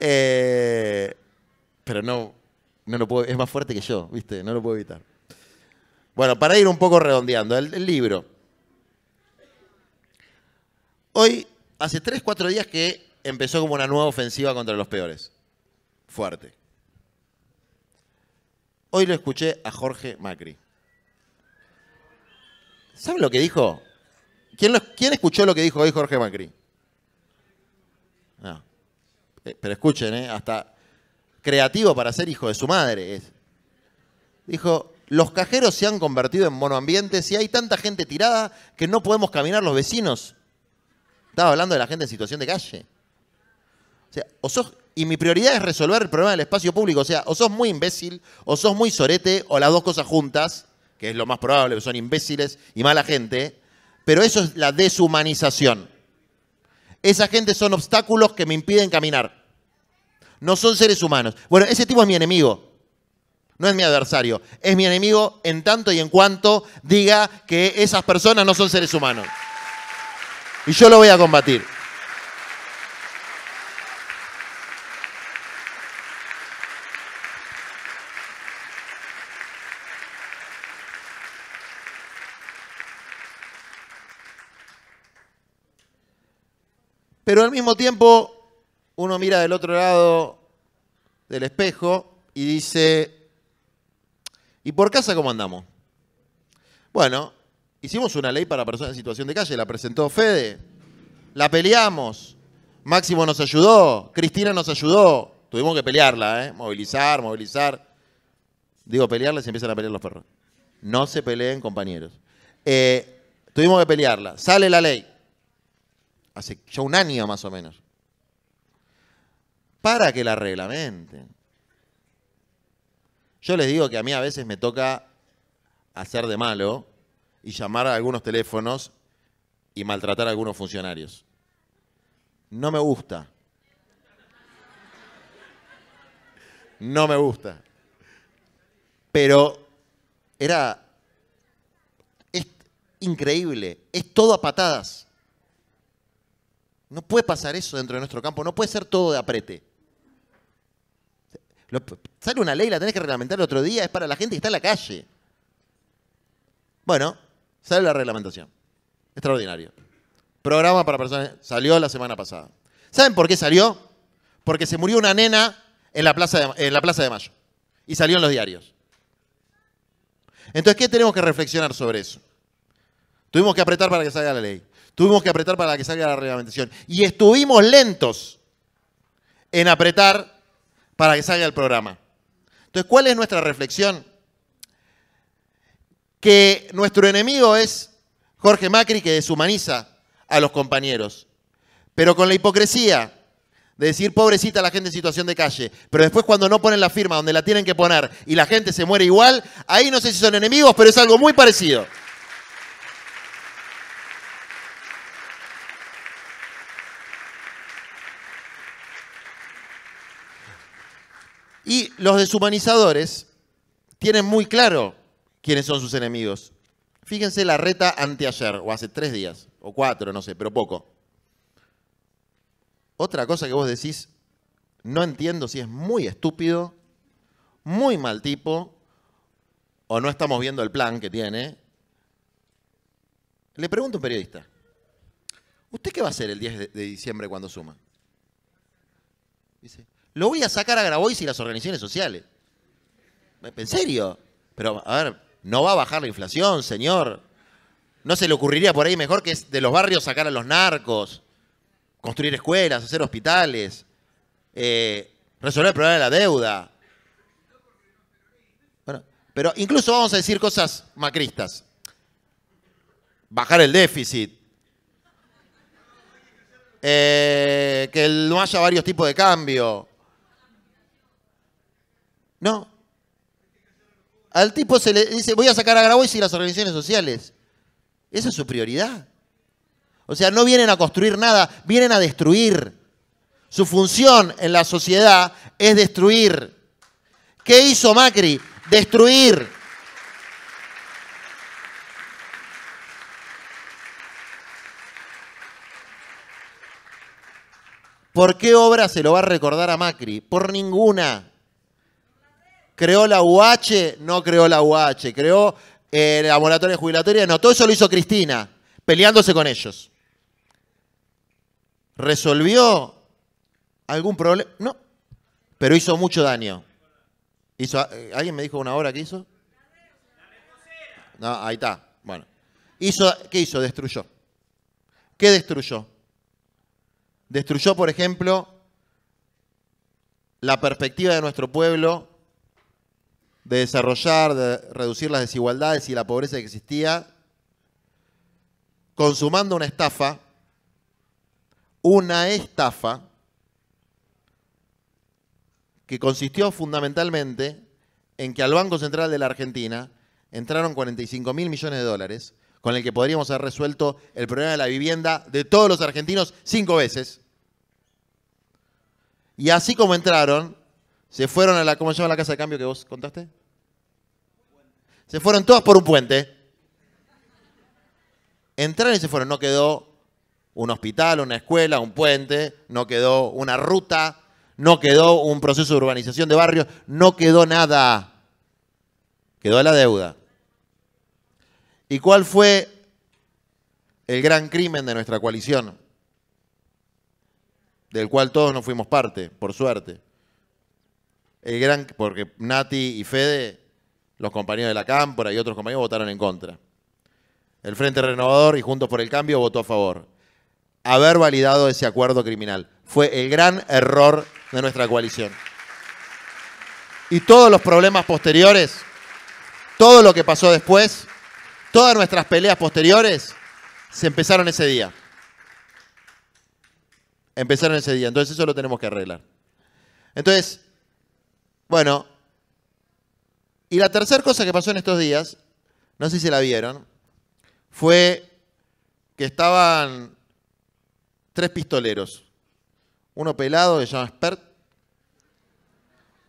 Eh, pero no, no es más fuerte que yo, ¿viste? No lo puedo evitar. Bueno, para ir un poco redondeando, el, libro. Hoy, hace 3, 4 días que empezó como una nueva ofensiva contra los peores. Fuerte. Hoy lo escuché a Jorge Macri. ¿Saben lo que dijo? ¿Quién, ¿Quién, escuchó lo que dijo hoy Jorge Macri? Eh, pero escuchen, ¿eh? hasta creativo para ser hijo de su madre. Es. Dijo, los cajeros se han convertido en monoambientes y hay tanta gente tirada que no podemos caminar los vecinos. Estaba hablando de la gente en situación de calle. O sea, y mi prioridad es resolver el problema del espacio público. O sea, o sos muy imbécil, o sos muy sorete, o las dos cosas juntas, que es lo más probable, que son imbéciles y mala gente. Pero eso es la deshumanización. Esa gente son obstáculos que me impiden caminar. No son seres humanos. Bueno, ese tipo es mi enemigo. No es mi adversario. Es mi enemigo en tanto y en cuanto diga que esas personas no son seres humanos. Y yo lo voy a combatir. Pero al mismo tiempo uno mira del otro lado del espejo y dice, ¿y por casa cómo andamos? Bueno, hicimos una ley para personas en situación de calle, la presentó Fede, la peleamos, Máximo nos ayudó, Cristina nos ayudó, tuvimos que pelearla, ¿eh? movilizar, movilizar. Digo, pelearla y se empiezan a pelear los perros. No se peleen, compañeros. Eh, tuvimos que pelearla, sale la ley, hace ya un año más o menos para que la reglamenten. Yo les digo que a mí a veces me toca hacer de malo y llamar a algunos teléfonos y maltratar a algunos funcionarios. No me gusta. No me gusta. Pero era... Es increíble. Es todo a patadas. No puede pasar eso dentro de nuestro campo. No puede ser todo de aprete sale una ley, la tenés que reglamentar el otro día, es para la gente que está en la calle. Bueno, sale la reglamentación. Extraordinario. Programa para personas. Salió la semana pasada. ¿Saben por qué salió? Porque se murió una nena en la Plaza en la plaza de Mayo. Y salió en los diarios. Entonces, ¿qué tenemos que reflexionar sobre eso? Tuvimos que apretar para que salga la ley. Tuvimos que apretar para que salga la reglamentación. Y estuvimos lentos en apretar para que salga el programa. Entonces, ¿cuál es nuestra reflexión? Que nuestro enemigo es Jorge Macri que deshumaniza a los compañeros, pero con la hipocresía de decir pobrecita la gente en situación de calle, pero después cuando no ponen la firma donde la tienen que poner y la gente se muere igual, ahí no sé si son enemigos, pero es algo muy parecido. Y los deshumanizadores tienen muy claro quiénes son sus enemigos. Fíjense la reta anteayer, o hace tres días, o cuatro, no sé, pero poco. Otra cosa que vos decís, no entiendo si es muy estúpido, muy mal tipo, o no estamos viendo el plan que tiene. Le pregunto a un periodista, ¿usted qué va a hacer el 10 de diciembre cuando suma? Dice, lo voy a sacar a Grabois y las organizaciones sociales. ¿En serio? Pero, a ver, no va a bajar la inflación, señor. ¿No se le ocurriría por ahí mejor que es de los barrios sacar a los narcos, construir escuelas, hacer hospitales, eh, resolver el problema de la deuda? Bueno, pero incluso vamos a decir cosas macristas. Bajar el déficit. Eh, que no haya varios tipos de cambio. No. Al tipo se le dice, voy a sacar a Grabois y las organizaciones sociales. Esa es su prioridad. O sea, no vienen a construir nada, vienen a destruir. Su función en la sociedad es destruir. ¿Qué hizo Macri? Destruir. ¿Por qué obra se lo va a recordar a Macri? Por ninguna creó la UH, no creó la UH, creó eh, la moratoria jubilatoria, no, todo eso lo hizo Cristina, peleándose con ellos. ¿Resolvió algún problema? No, pero hizo mucho daño. Hizo, eh, ¿Alguien me dijo una hora que hizo? No, ahí está. Bueno. Hizo, ¿Qué hizo? Destruyó. ¿Qué destruyó? Destruyó, por ejemplo, la perspectiva de nuestro pueblo de desarrollar, de reducir las desigualdades y la pobreza que existía, consumando una estafa, una estafa que consistió fundamentalmente en que al Banco Central de la Argentina entraron 45 mil millones de dólares, con el que podríamos haber resuelto el problema de la vivienda de todos los argentinos cinco veces. Y así como entraron, se fueron a la, ¿cómo se llama la casa de cambio que vos contaste? Se fueron todas por un puente. Entraron y se fueron. No quedó un hospital, una escuela, un puente, no quedó una ruta, no quedó un proceso de urbanización de barrios, no quedó nada. Quedó la deuda. ¿Y cuál fue el gran crimen de nuestra coalición? Del cual todos no fuimos parte, por suerte el gran, porque Nati y Fede, los compañeros de la Cámpora y otros compañeros votaron en contra. El Frente Renovador y Juntos por el Cambio votó a favor. Haber validado ese acuerdo criminal fue el gran error de nuestra coalición. Y todos los problemas posteriores, todo lo que pasó después, todas nuestras peleas posteriores, se empezaron ese día. Empezaron ese día. Entonces eso lo tenemos que arreglar. Entonces, bueno, y la tercera cosa que pasó en estos días, no sé si la vieron, fue que estaban tres pistoleros. Uno pelado que se llama Spert,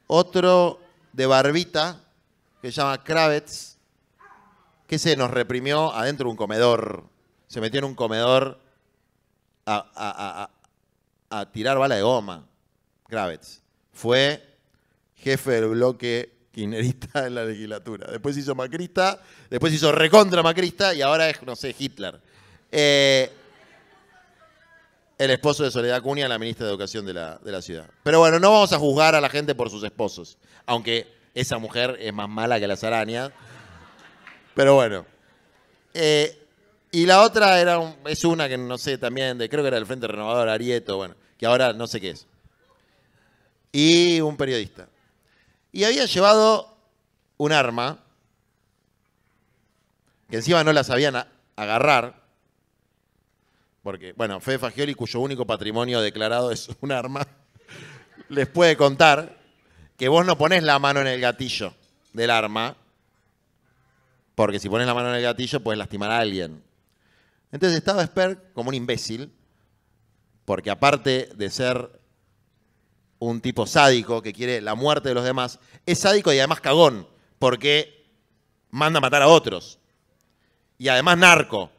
otro de barbita que se llama Kravitz, que se nos reprimió adentro de un comedor. Se metió en un comedor a, tirar bala de goma. Kravitz. Fue jefe del bloque quinerista en la legislatura. Después hizo macrista, después hizo recontra macrista y ahora es, no sé, Hitler. Eh, el esposo de Soledad Cunha, la ministra de Educación de la, ciudad. Pero bueno, no vamos a juzgar a la gente por sus esposos, aunque esa mujer es más mala que la arañas. Pero bueno. Eh, y la otra era es una que no sé también, de, creo que era del Frente Renovador Arieto, bueno, que ahora no sé qué es. Y un periodista. Y había llevado un arma, que encima no la sabían agarrar, porque, bueno, Fe Fagioli, cuyo único patrimonio declarado es un arma, les puede contar que vos no ponés la mano en el gatillo del arma, porque si pones la mano en el gatillo puedes lastimar a alguien. Entonces estaba Sperk como un imbécil, porque aparte de ser un tipo sádico que quiere la muerte de los demás, es sádico y además cagón, porque manda matar a otros. Y además narco,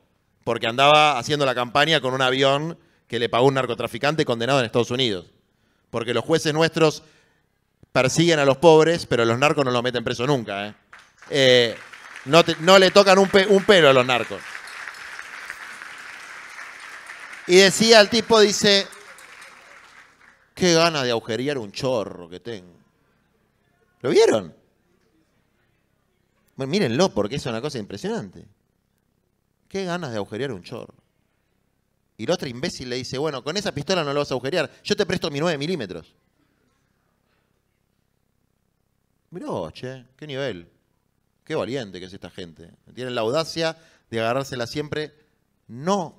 porque andaba haciendo la campaña con un avión que le pagó un narcotraficante condenado en Estados Unidos. Porque los jueces nuestros persiguen a los pobres, pero los narcos no los meten preso nunca. ¿eh? Eh, no, le tocan un, un pelo a los narcos. Y decía el tipo, dice, Qué ganas de agujerear un chorro que tengo. ¿Lo vieron? Bueno, mírenlo porque es una cosa impresionante. Qué ganas de agujerear un chorro. Y el otro imbécil le dice, bueno, con esa pistola no lo vas a agujerear, yo te presto mi 9 milímetros. Mirá che, qué nivel. Qué valiente que es esta gente. Tienen la audacia de agarrársela siempre. No.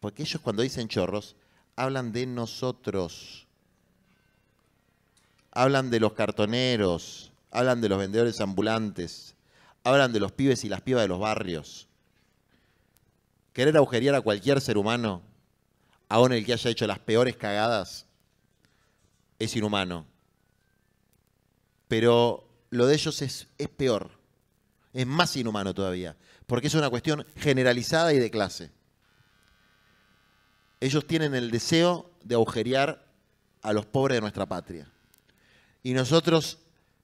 Porque ellos cuando dicen chorros, hablan de nosotros, hablan de los cartoneros, hablan de los vendedores ambulantes, hablan de los pibes y las pibas de los barrios. Querer agujerear a cualquier ser humano, aun el que haya hecho las peores cagadas, es inhumano. Pero lo de ellos es, es peor, es más inhumano todavía, porque es una cuestión generalizada y de clase. Ellos tienen el deseo de agujerear a los pobres de nuestra patria. Y nosotros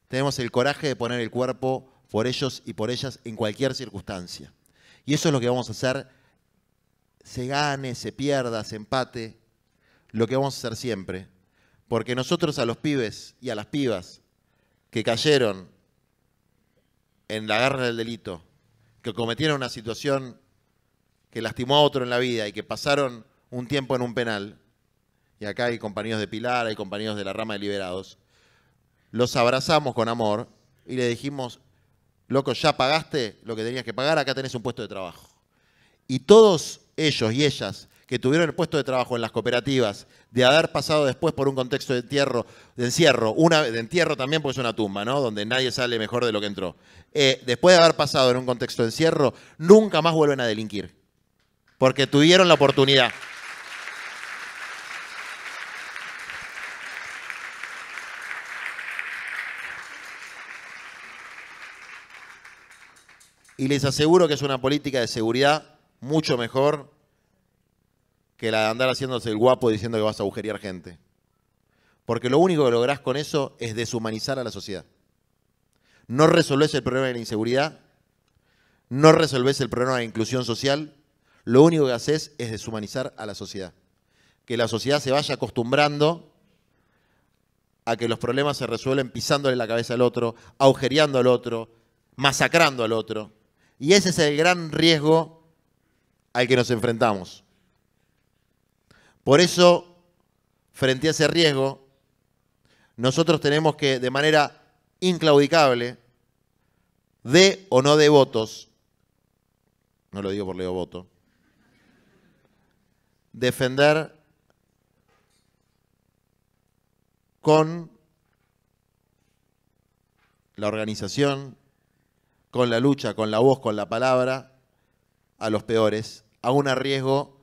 tenemos el coraje de poner el cuerpo por ellos y por ellas en cualquier circunstancia. Y eso es lo que vamos a hacer, se gane, se pierda, se empate, lo que vamos a hacer siempre. Porque nosotros a los pibes y a las pibas que cayeron en la garra del delito, que cometieron una situación que lastimó a otro en la vida y que pasaron un tiempo en un penal, y acá hay compañeros de Pilar, hay compañeros de la rama de Liberados, los abrazamos con amor y le dijimos, loco, ya pagaste lo que tenías que pagar, acá tenés un puesto de trabajo. Y todos ellos y ellas que tuvieron el puesto de trabajo en las cooperativas, de haber pasado después por un contexto de entierro, de encierro, una, de entierro también porque es una tumba, ¿no? Donde nadie sale mejor de lo que entró. Eh, después de haber pasado en un contexto de encierro, nunca más vuelven a delinquir porque tuvieron la oportunidad. Y les aseguro que es una política de seguridad mucho mejor que la de andar haciéndose el guapo diciendo que vas a agujerear gente. Porque lo único que lográs con eso es deshumanizar a la sociedad. No resolvés el problema de la inseguridad, no resolvés el problema de la inclusión social, lo único que haces es deshumanizar a la sociedad. Que la sociedad se vaya acostumbrando a que los problemas se resuelven pisándole la cabeza al otro, agujereando al otro, masacrando al otro. Y ese es el gran riesgo al que nos enfrentamos. Por eso, frente a ese riesgo, nosotros tenemos que, de manera inclaudicable, de o no de votos, no lo digo por Leo Voto, defender con la organización, con la lucha, con la voz, con la palabra, a los peores, a a riesgo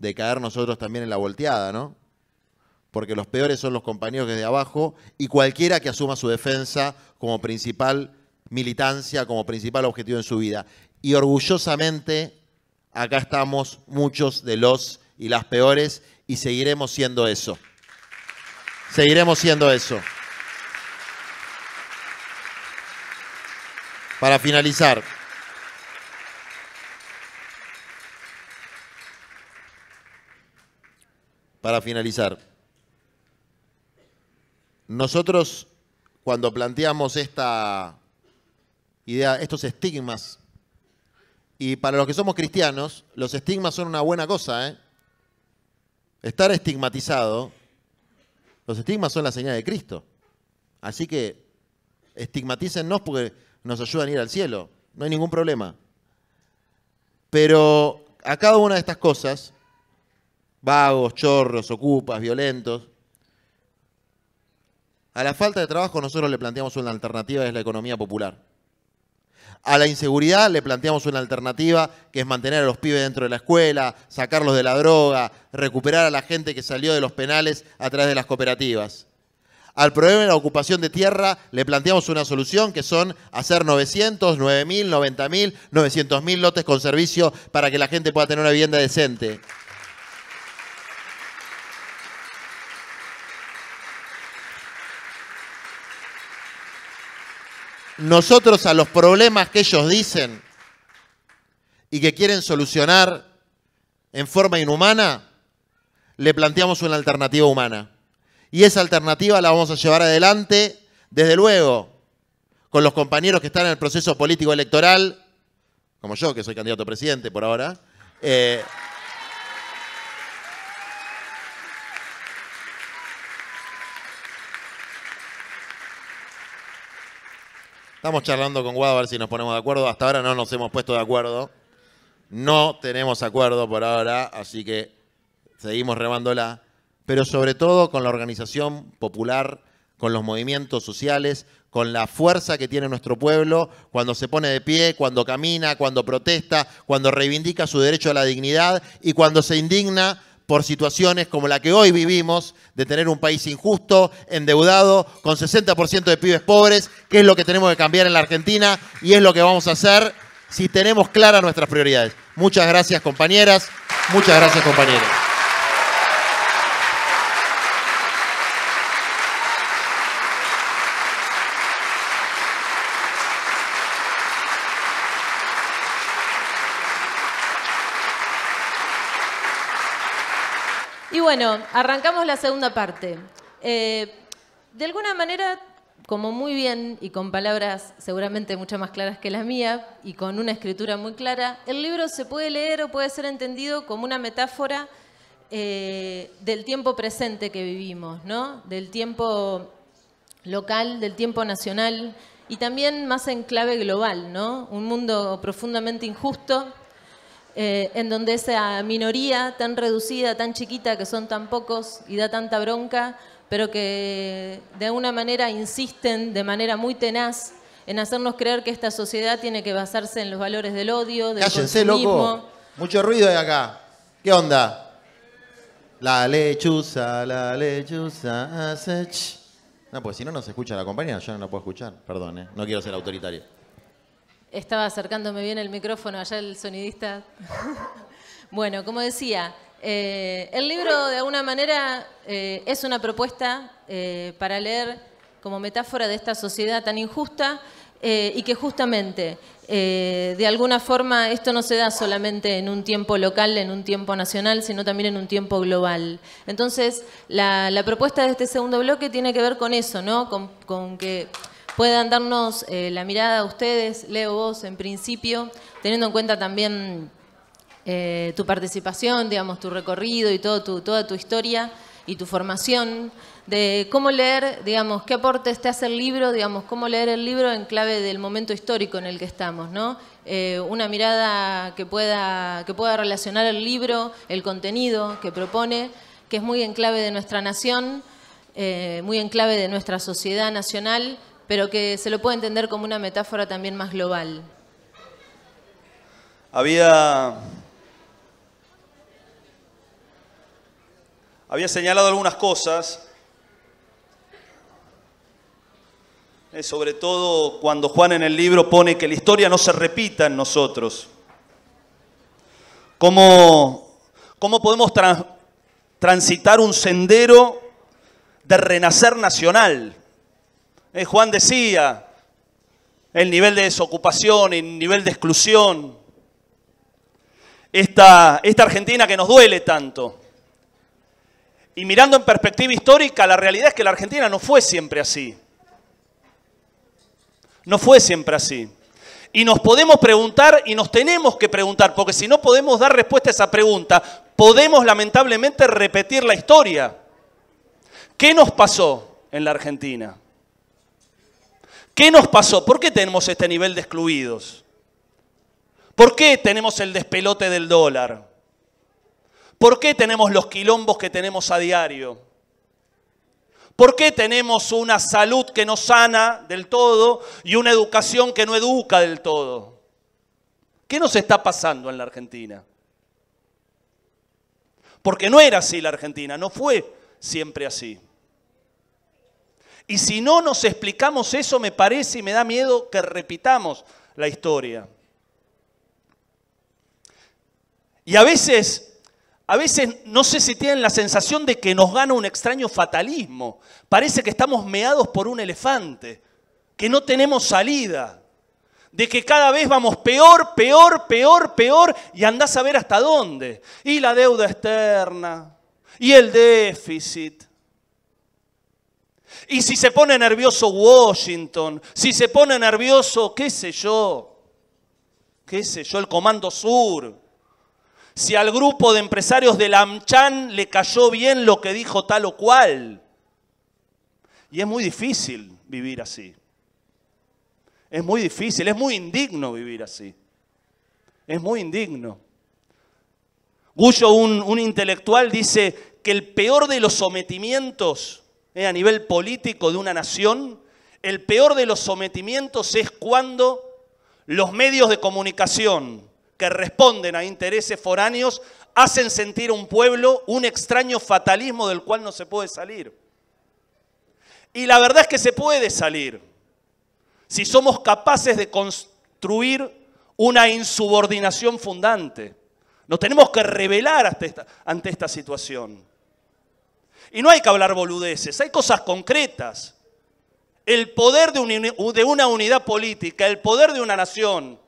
de caer nosotros también en la volteada, ¿no? Porque los peores son los compañeros desde abajo y cualquiera que asuma su defensa como principal militancia, como principal objetivo en su vida. Y orgullosamente acá estamos muchos de los y las peores y seguiremos siendo eso. Seguiremos siendo eso. Para finalizar, para finalizar, nosotros cuando planteamos esta idea, estos estigmas y para los que somos cristianos, los estigmas son una buena cosa. ¿eh? Estar estigmatizado, los estigmas son la señal de Cristo. Así que estigmatícennos porque nos ayudan a ir al cielo. No hay ningún problema. Pero a cada una de estas cosas, vagos, chorros, ocupas, violentos, a la falta de trabajo nosotros le planteamos una alternativa, es la economía popular. A la inseguridad le planteamos una alternativa que es mantener a los pibes dentro de la escuela, sacarlos de la droga, recuperar a la gente que salió de los penales a través de las cooperativas. Al problema de la ocupación de tierra le planteamos una solución que son hacer 900, 9.000, 90.000, 900.000 lotes con servicio para que la gente pueda tener una vivienda decente. nosotros a los problemas que ellos dicen y que quieren solucionar en forma inhumana, le planteamos una alternativa humana. Y esa alternativa la vamos a llevar adelante, desde luego, con los compañeros que están en el proceso político electoral, como yo, que soy candidato a presidente por ahora. Eh, Estamos charlando con Guado a ver si nos ponemos de acuerdo. Hasta ahora no nos hemos puesto de acuerdo. No tenemos acuerdo por ahora, así que seguimos remándola. Pero sobre todo con la organización popular, con los movimientos sociales, con la fuerza que tiene nuestro pueblo cuando se pone de pie, cuando camina, cuando protesta, cuando reivindica su derecho a la dignidad y cuando se indigna por situaciones como la que hoy vivimos, de tener un país injusto, endeudado, con 60% de pibes pobres, que es lo que tenemos que cambiar en la Argentina y es lo que vamos a hacer si tenemos claras nuestras prioridades. Muchas gracias compañeras, muchas gracias compañeros. bueno, arrancamos la segunda parte. Eh, de alguna manera, como muy bien y con palabras seguramente mucho más claras que las mías y con una escritura muy clara, el libro se puede leer o puede ser entendido como una metáfora eh, del tiempo presente que vivimos, ¿no? Del tiempo local, del tiempo nacional y también más en clave global, ¿no? Un mundo profundamente injusto eh, en donde esa minoría tan reducida, tan chiquita, que son tan pocos y da tanta bronca, pero que de alguna manera insisten de manera muy tenaz en hacernos creer que esta sociedad tiene que basarse en los valores del odio, del Cállense, loco. Mucho ruido de acá. ¿Qué onda? La lechuza, la lechuza No, pues si no nos escucha la compañía, yo no la puedo escuchar. Perdón, eh. no quiero ser autoritario. Estaba acercándome bien el micrófono, allá el sonidista. bueno, como decía, eh, el libro de alguna manera eh, es una propuesta eh, para leer como metáfora de esta sociedad tan injusta y que justamente de alguna forma esto no se da solamente en un tiempo local, en un tiempo nacional, sino también en un tiempo global. Entonces, la, propuesta de este segundo bloque tiene que ver con eso, ¿no? con que puedan darnos eh, la mirada a ustedes, Leo vos en principio, teniendo en cuenta también eh, tu participación, digamos, tu recorrido y todo toda tu historia y tu formación, de cómo leer, digamos, qué aportes te hace el libro, digamos, cómo leer el libro en clave del momento histórico en el que estamos, ¿no? Eh, una mirada que pueda, que pueda relacionar el libro, el contenido que propone, que es muy en clave de nuestra nación, muy en clave de nuestra sociedad nacional, pero que se lo puede entender como una metáfora también más global. Había, había señalado algunas cosas, eh, sobre todo cuando Juan en el libro pone que la historia no se repita en nosotros. ¿Cómo, cómo podemos transitar un sendero de renacer nacional? Eh, Juan decía, el nivel de desocupación, el nivel de exclusión, esta Argentina que nos duele tanto. Y mirando en perspectiva histórica, la realidad es que la Argentina no fue siempre así. No fue siempre así. Y nos podemos preguntar y nos tenemos que preguntar, porque si no podemos dar respuesta a esa pregunta, podemos lamentablemente repetir la historia. ¿Qué nos pasó en la Argentina? ¿Qué nos pasó? ¿Por qué tenemos este nivel de excluidos? ¿Por qué tenemos el despelote del dólar? ¿Por qué tenemos los quilombos que tenemos a diario? ¿Por qué tenemos una salud que no sana del todo y una educación que no educa del todo? ¿Qué nos está pasando en la Argentina? Porque no era así la Argentina, no fue siempre así. Y si no nos explicamos eso, me parece y me da miedo que repitamos la historia. Y a veces, a veces no sé si tienen la sensación de que nos gana un extraño fatalismo. Parece que estamos meados por un elefante, que no tenemos salida, de que cada vez vamos peor, peor, peor, peor y andás a ver hasta dónde. Y la deuda externa, y el déficit, y si se pone nervioso Washington, si se pone nervioso, qué sé yo, qué sé yo, el Comando Sur, si al grupo de empresarios de AMCHAN le cayó bien lo que dijo tal o cual. Y es muy difícil vivir así. Es muy difícil, es muy indigno vivir así. Es muy indigno. Gullo, un intelectual, dice que el peor de los sometimientos eh, a nivel político de una nación, el peor de los sometimientos es cuando los medios de comunicación que responden a intereses foráneos hacen sentir a un pueblo un extraño fatalismo del cual no se puede salir. Y la verdad es que se puede salir si somos capaces de construir una insubordinación fundante. Nos tenemos que revelar esta, ante esta situación. Y no hay que hablar boludeces, hay cosas concretas. El poder de, una unidad política, el poder de una nación,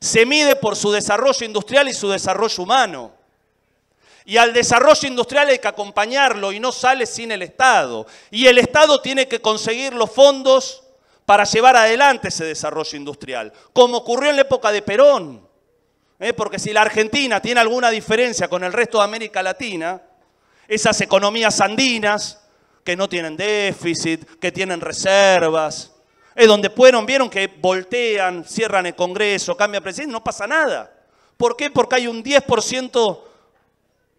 se mide por su desarrollo industrial y su desarrollo humano. Y al desarrollo industrial hay que acompañarlo y no sale sin el Estado. Y el Estado tiene que conseguir los fondos para llevar adelante ese desarrollo industrial, como ocurrió en la época de Perón. ¿eh? Porque si la Argentina tiene alguna diferencia con el resto de América Latina, esas economías andinas que no tienen déficit, que tienen reservas, es donde fueron, vieron que voltean, cierran el Congreso, cambia presidente, no pasa nada. ¿Por qué? Porque hay un 10%,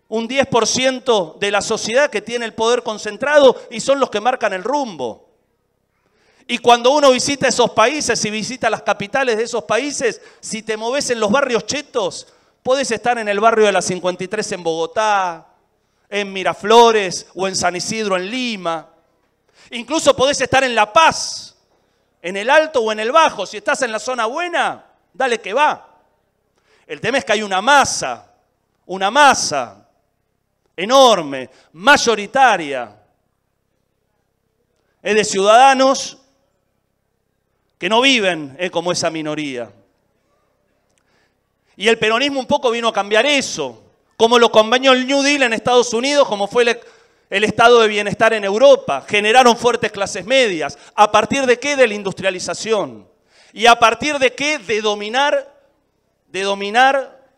un 10% de la sociedad que tiene el poder concentrado y son los que marcan el rumbo. Y cuando uno visita esos países y visita las capitales de esos países, si te moves en los barrios chetos, puedes estar en el barrio de las 53 en Bogotá, en Miraflores o en San Isidro, en Lima. Incluso podés estar en La Paz, en el alto o en el bajo. Si estás en la zona buena, dale que va. El tema es que hay una masa, una masa enorme, mayoritaria, es de ciudadanos que no viven eh, como esa minoría. Y el peronismo un poco vino a cambiar eso como lo acompañó el New Deal en Estados Unidos, como fue el, estado de bienestar en Europa. Generaron fuertes clases medias. ¿A partir de qué? De la industrialización. ¿Y a partir de qué? De dominar, de dominar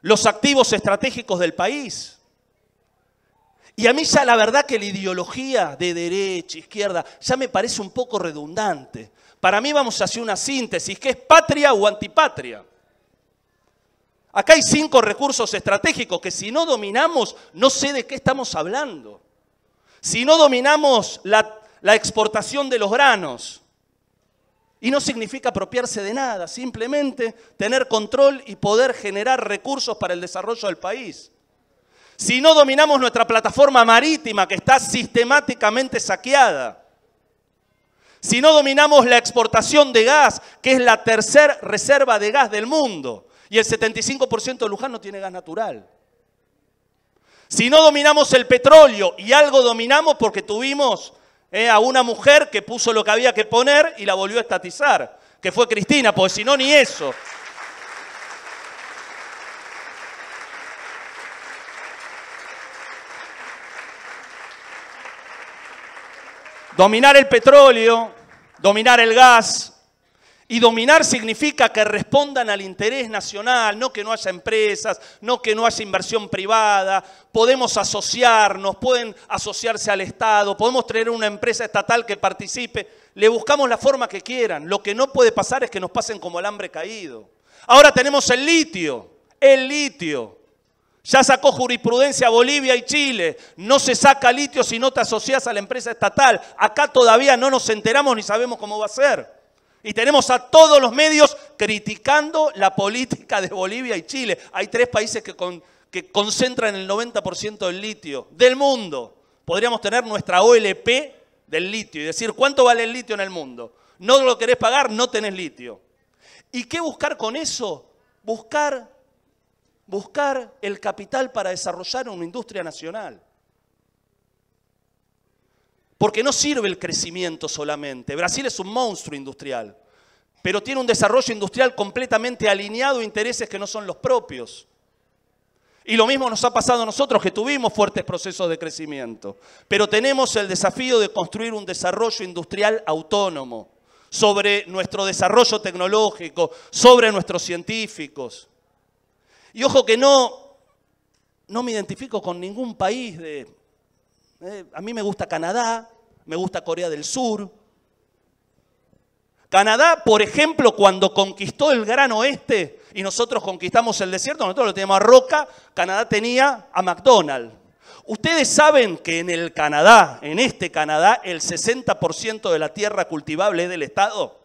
los activos estratégicos del país. Y a mí ya la verdad que la ideología de derecha, izquierda, ya me parece un poco redundante. Para mí vamos hacer una síntesis que es patria o antipatria. Acá hay cinco recursos estratégicos que si no dominamos, no sé de qué estamos hablando. Si no dominamos la, exportación de los granos, y no significa apropiarse de nada, simplemente tener control y poder generar recursos para el desarrollo del país. Si no dominamos nuestra plataforma marítima que está sistemáticamente saqueada, si no dominamos la exportación de gas, que es la tercera reserva de gas del mundo, y el 75% de Luján no tiene gas natural. Si no dominamos el petróleo y algo dominamos porque tuvimos eh, a una mujer que puso lo que había que poner y la volvió a estatizar, que fue Cristina, porque si no, ni eso. Dominar el petróleo, dominar el gas, y dominar significa que respondan al interés nacional, no que no haya empresas, no que no haya inversión privada. Podemos asociarnos, pueden asociarse al Estado, podemos tener una empresa estatal que participe. Le buscamos la forma que quieran. Lo que no puede pasar es que nos pasen como el hambre caído. Ahora tenemos el litio, el litio. Ya sacó jurisprudencia Bolivia y Chile. No se saca litio si no te asocias a la empresa estatal. Acá todavía no nos enteramos ni sabemos cómo va a ser. Y tenemos a todos los medios criticando la política de Bolivia y Chile. Hay tres países que, concentran el 90% del litio del mundo. Podríamos tener nuestra OLP del litio y decir cuánto vale el litio en el mundo. No lo querés pagar, no tenés litio. ¿Y qué buscar con eso? Buscar, buscar el capital para desarrollar una industria nacional. Porque no sirve el crecimiento solamente. Brasil es un monstruo industrial, pero tiene un desarrollo industrial completamente alineado a intereses que no son los propios. Y lo mismo nos ha pasado a nosotros, que tuvimos fuertes procesos de crecimiento, pero tenemos el desafío de construir un desarrollo industrial autónomo sobre nuestro desarrollo tecnológico, sobre nuestros científicos. Y ojo que no, no me identifico con ningún país de, eh, a mí me gusta Canadá, me gusta Corea del Sur. Canadá, por ejemplo, cuando conquistó el Gran Oeste y nosotros conquistamos el desierto, nosotros lo teníamos a Roca, Canadá tenía a McDonald's. Ustedes saben que en el Canadá, en este Canadá, el 60% de la tierra cultivable es del Estado.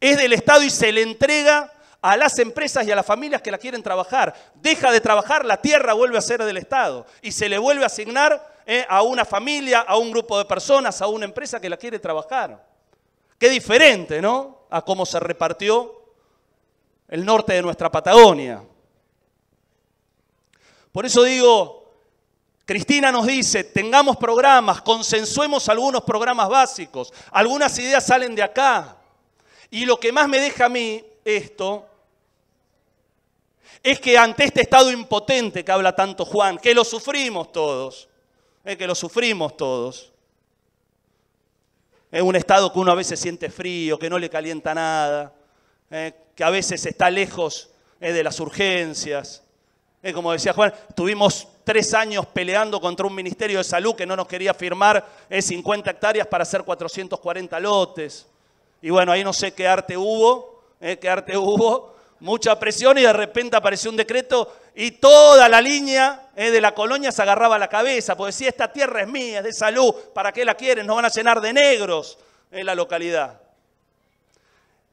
Es del Estado y se le entrega a las empresas y a las familias que la quieren trabajar. Deja de trabajar, la tierra vuelve a ser del Estado y se le vuelve a asignar ¿eh? a una familia, a un grupo de personas, a una empresa que la quiere trabajar. Qué diferente, ¿no? A cómo se repartió el norte de nuestra Patagonia. Por eso digo, Cristina nos dice, tengamos programas, consensuemos algunos programas básicos, algunas ideas salen de acá. Y lo que más me deja a mí esto es que ante este estado impotente que habla tanto Juan, que lo sufrimos todos, es que lo sufrimos todos. Es un estado que uno a veces siente frío, que no le calienta nada, eh, que a veces está lejos eh, de las urgencias. como decía Juan, tuvimos tres años peleando contra un ministerio de salud que no nos quería firmar 50 eh, hectáreas para hacer 440 lotes. Y bueno, ahí no sé qué arte hubo, qué arte hubo, mucha presión y de repente apareció un decreto y toda la línea eh, de la colonia se agarraba la cabeza, porque decía, esta tierra es mía, es de salud, ¿para qué la quieren? Nos van a llenar de negros en la localidad.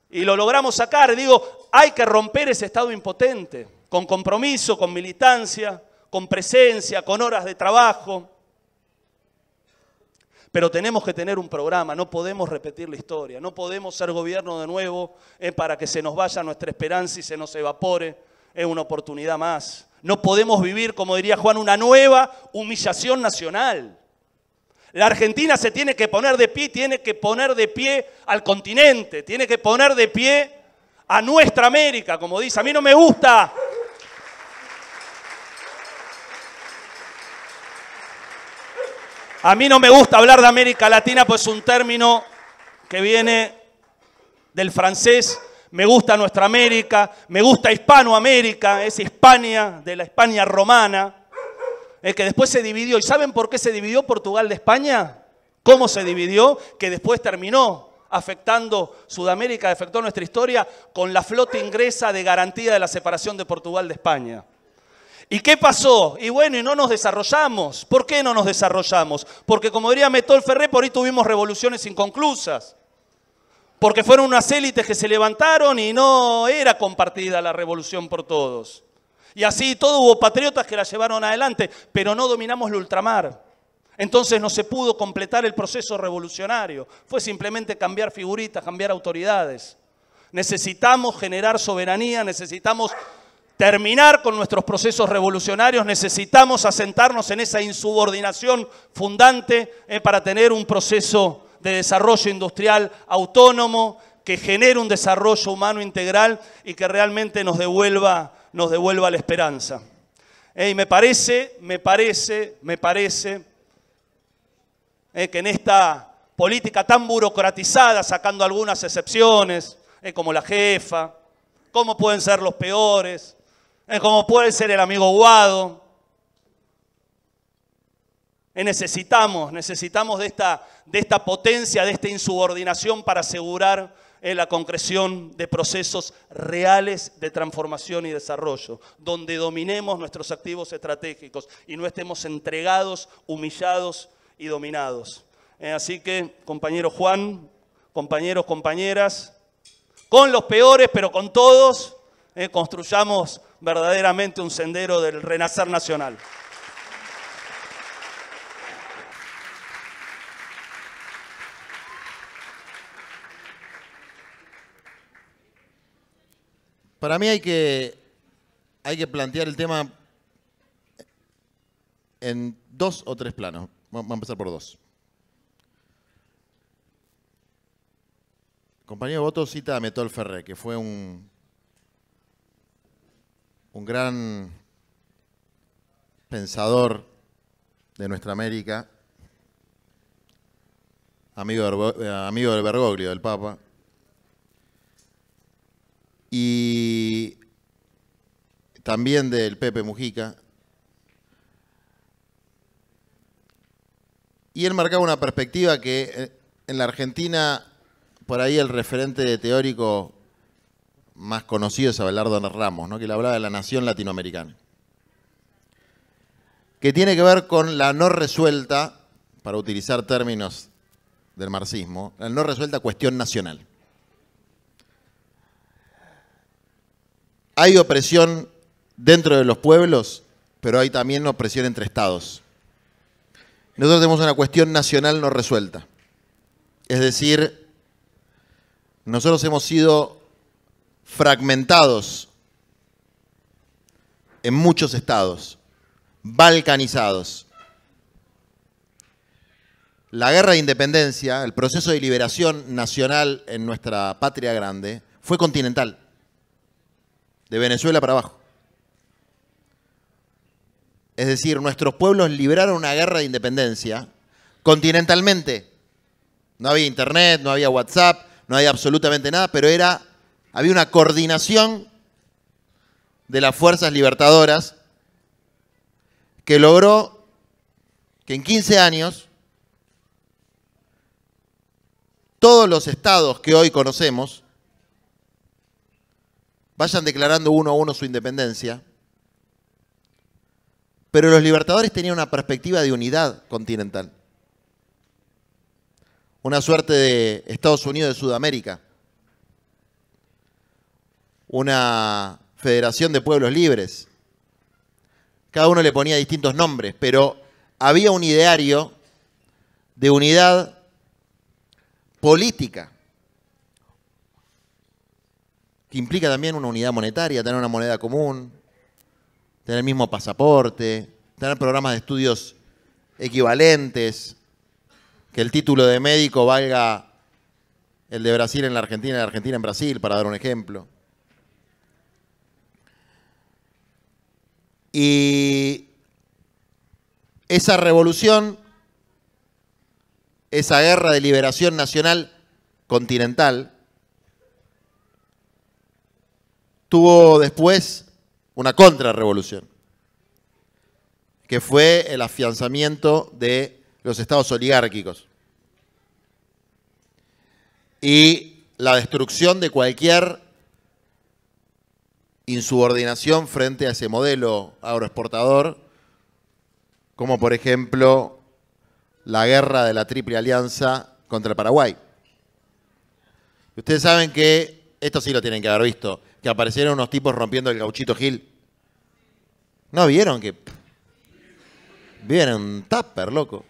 Y lo logramos sacar, digo, hay que romper ese estado impotente, con compromiso, con militancia, con presencia, con horas de trabajo. Pero tenemos que tener un programa, no podemos repetir la historia, no podemos ser gobierno de nuevo eh, para que se nos vaya nuestra esperanza y se nos evapore. Es una oportunidad más. No podemos vivir, como diría Juan, una nueva humillación nacional. La Argentina se tiene que poner de pie, tiene que poner de pie al continente, tiene que poner de pie a nuestra América, como dice. A mí no me gusta A mí no me gusta hablar de América Latina, pues es un término que viene del francés. Me gusta nuestra América, me gusta Hispanoamérica, es Hispania, de la España romana, el eh, que después se dividió. ¿Y saben por qué se dividió Portugal de España? ¿Cómo se dividió? Que después terminó afectando Sudamérica, afectó nuestra historia con la flota ingresa de garantía de la separación de Portugal de España. ¿Y qué pasó? Y bueno, y no nos desarrollamos. ¿Por qué no nos desarrollamos? Porque como diría Metol Ferré, por ahí tuvimos revoluciones inconclusas. Porque fueron unas élites que se levantaron y no era compartida la revolución por todos. Y así todo hubo patriotas que la llevaron adelante, pero no dominamos el ultramar. Entonces no se pudo completar el proceso revolucionario. Fue simplemente cambiar figuritas, cambiar autoridades. Necesitamos generar soberanía, necesitamos terminar con nuestros procesos revolucionarios, necesitamos asentarnos en esa insubordinación fundante eh, para tener un proceso de desarrollo industrial autónomo que genere un desarrollo humano integral y que realmente nos devuelva, nos devuelva la esperanza. Eh, y me parece, me parece, me parece eh, que en esta política tan burocratizada, sacando algunas excepciones, como la jefa, cómo pueden ser los peores, como puede ser el amigo Guado. Necesitamos, necesitamos de esta, potencia, de esta insubordinación para asegurar eh, la concreción de procesos reales de transformación y desarrollo, donde dominemos nuestros activos estratégicos y no estemos entregados, humillados y dominados. Eh, así que, compañero Juan, compañeros, compañeras, con los peores, pero con todos, eh, construyamos verdaderamente un sendero del renacer nacional. Para mí hay que, hay que plantear el tema en dos o tres planos. Vamos a empezar por dos. compañero votos cita a Metol Ferré, que fue un un gran pensador de nuestra América, amigo, eh, amigo del Bergoglio, del Papa, y también del Pepe Mujica. Y él marcaba una perspectiva que eh, en la Argentina, por ahí el referente teórico más conocido es Abelardo Ramos, ¿no? que le hablaba de la nación latinoamericana, que tiene que ver con la no resuelta, para utilizar términos del marxismo, la no resuelta cuestión nacional. Hay opresión dentro de los pueblos, pero hay también opresión entre estados. Nosotros tenemos una cuestión nacional no resuelta. Es decir, nosotros hemos sido fragmentados en muchos estados, balcanizados. La guerra de independencia, el proceso de liberación nacional en nuestra patria grande, fue continental, de Venezuela para abajo. Es decir, nuestros pueblos libraron una guerra de independencia continentalmente. No había internet, no había WhatsApp, no había absolutamente nada, pero era había una coordinación de las fuerzas libertadoras que logró que en 15 años todos los estados que hoy conocemos vayan declarando uno a uno su independencia, pero los libertadores tenían una perspectiva de unidad continental, una suerte de Estados Unidos de Sudamérica una federación de pueblos libres. Cada uno le ponía distintos nombres, pero había un ideario de unidad política, que implica también una unidad monetaria, tener una moneda común, tener el mismo pasaporte, tener programas de estudios equivalentes, que el título de médico valga el de Brasil en la Argentina y la Argentina en Brasil, para dar un ejemplo. Y esa revolución, esa guerra de liberación nacional continental, tuvo después una contrarrevolución, que fue el afianzamiento de los estados oligárquicos y la destrucción de cualquier insubordinación frente a ese modelo agroexportador, como por ejemplo la guerra de la Triple Alianza contra el Paraguay. Ustedes saben que, esto sí lo tienen que haber visto, que aparecieron unos tipos rompiendo el gauchito Gil. ¿No vieron que... Vieron un tupper, loco.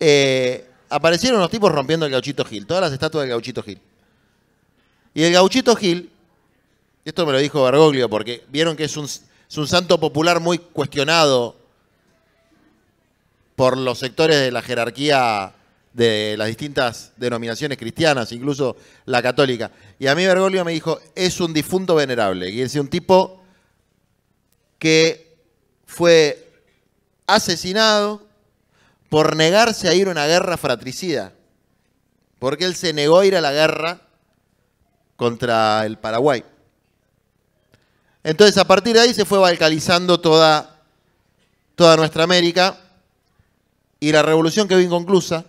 Eh, aparecieron unos tipos rompiendo el gauchito Gil, todas las estatuas del gauchito Gil. Y el gauchito Gil esto me lo dijo Bergoglio, porque vieron que es un, santo popular muy cuestionado por los sectores de la jerarquía de las distintas denominaciones cristianas, incluso la católica. Y a mí Bergoglio me dijo, es un difunto venerable, y es un tipo que fue asesinado por negarse a ir a una guerra fratricida, porque él se negó a ir a la guerra contra el Paraguay. Entonces, a partir de ahí se fue balcalizando toda, toda nuestra América y la revolución que quedó inconclusa.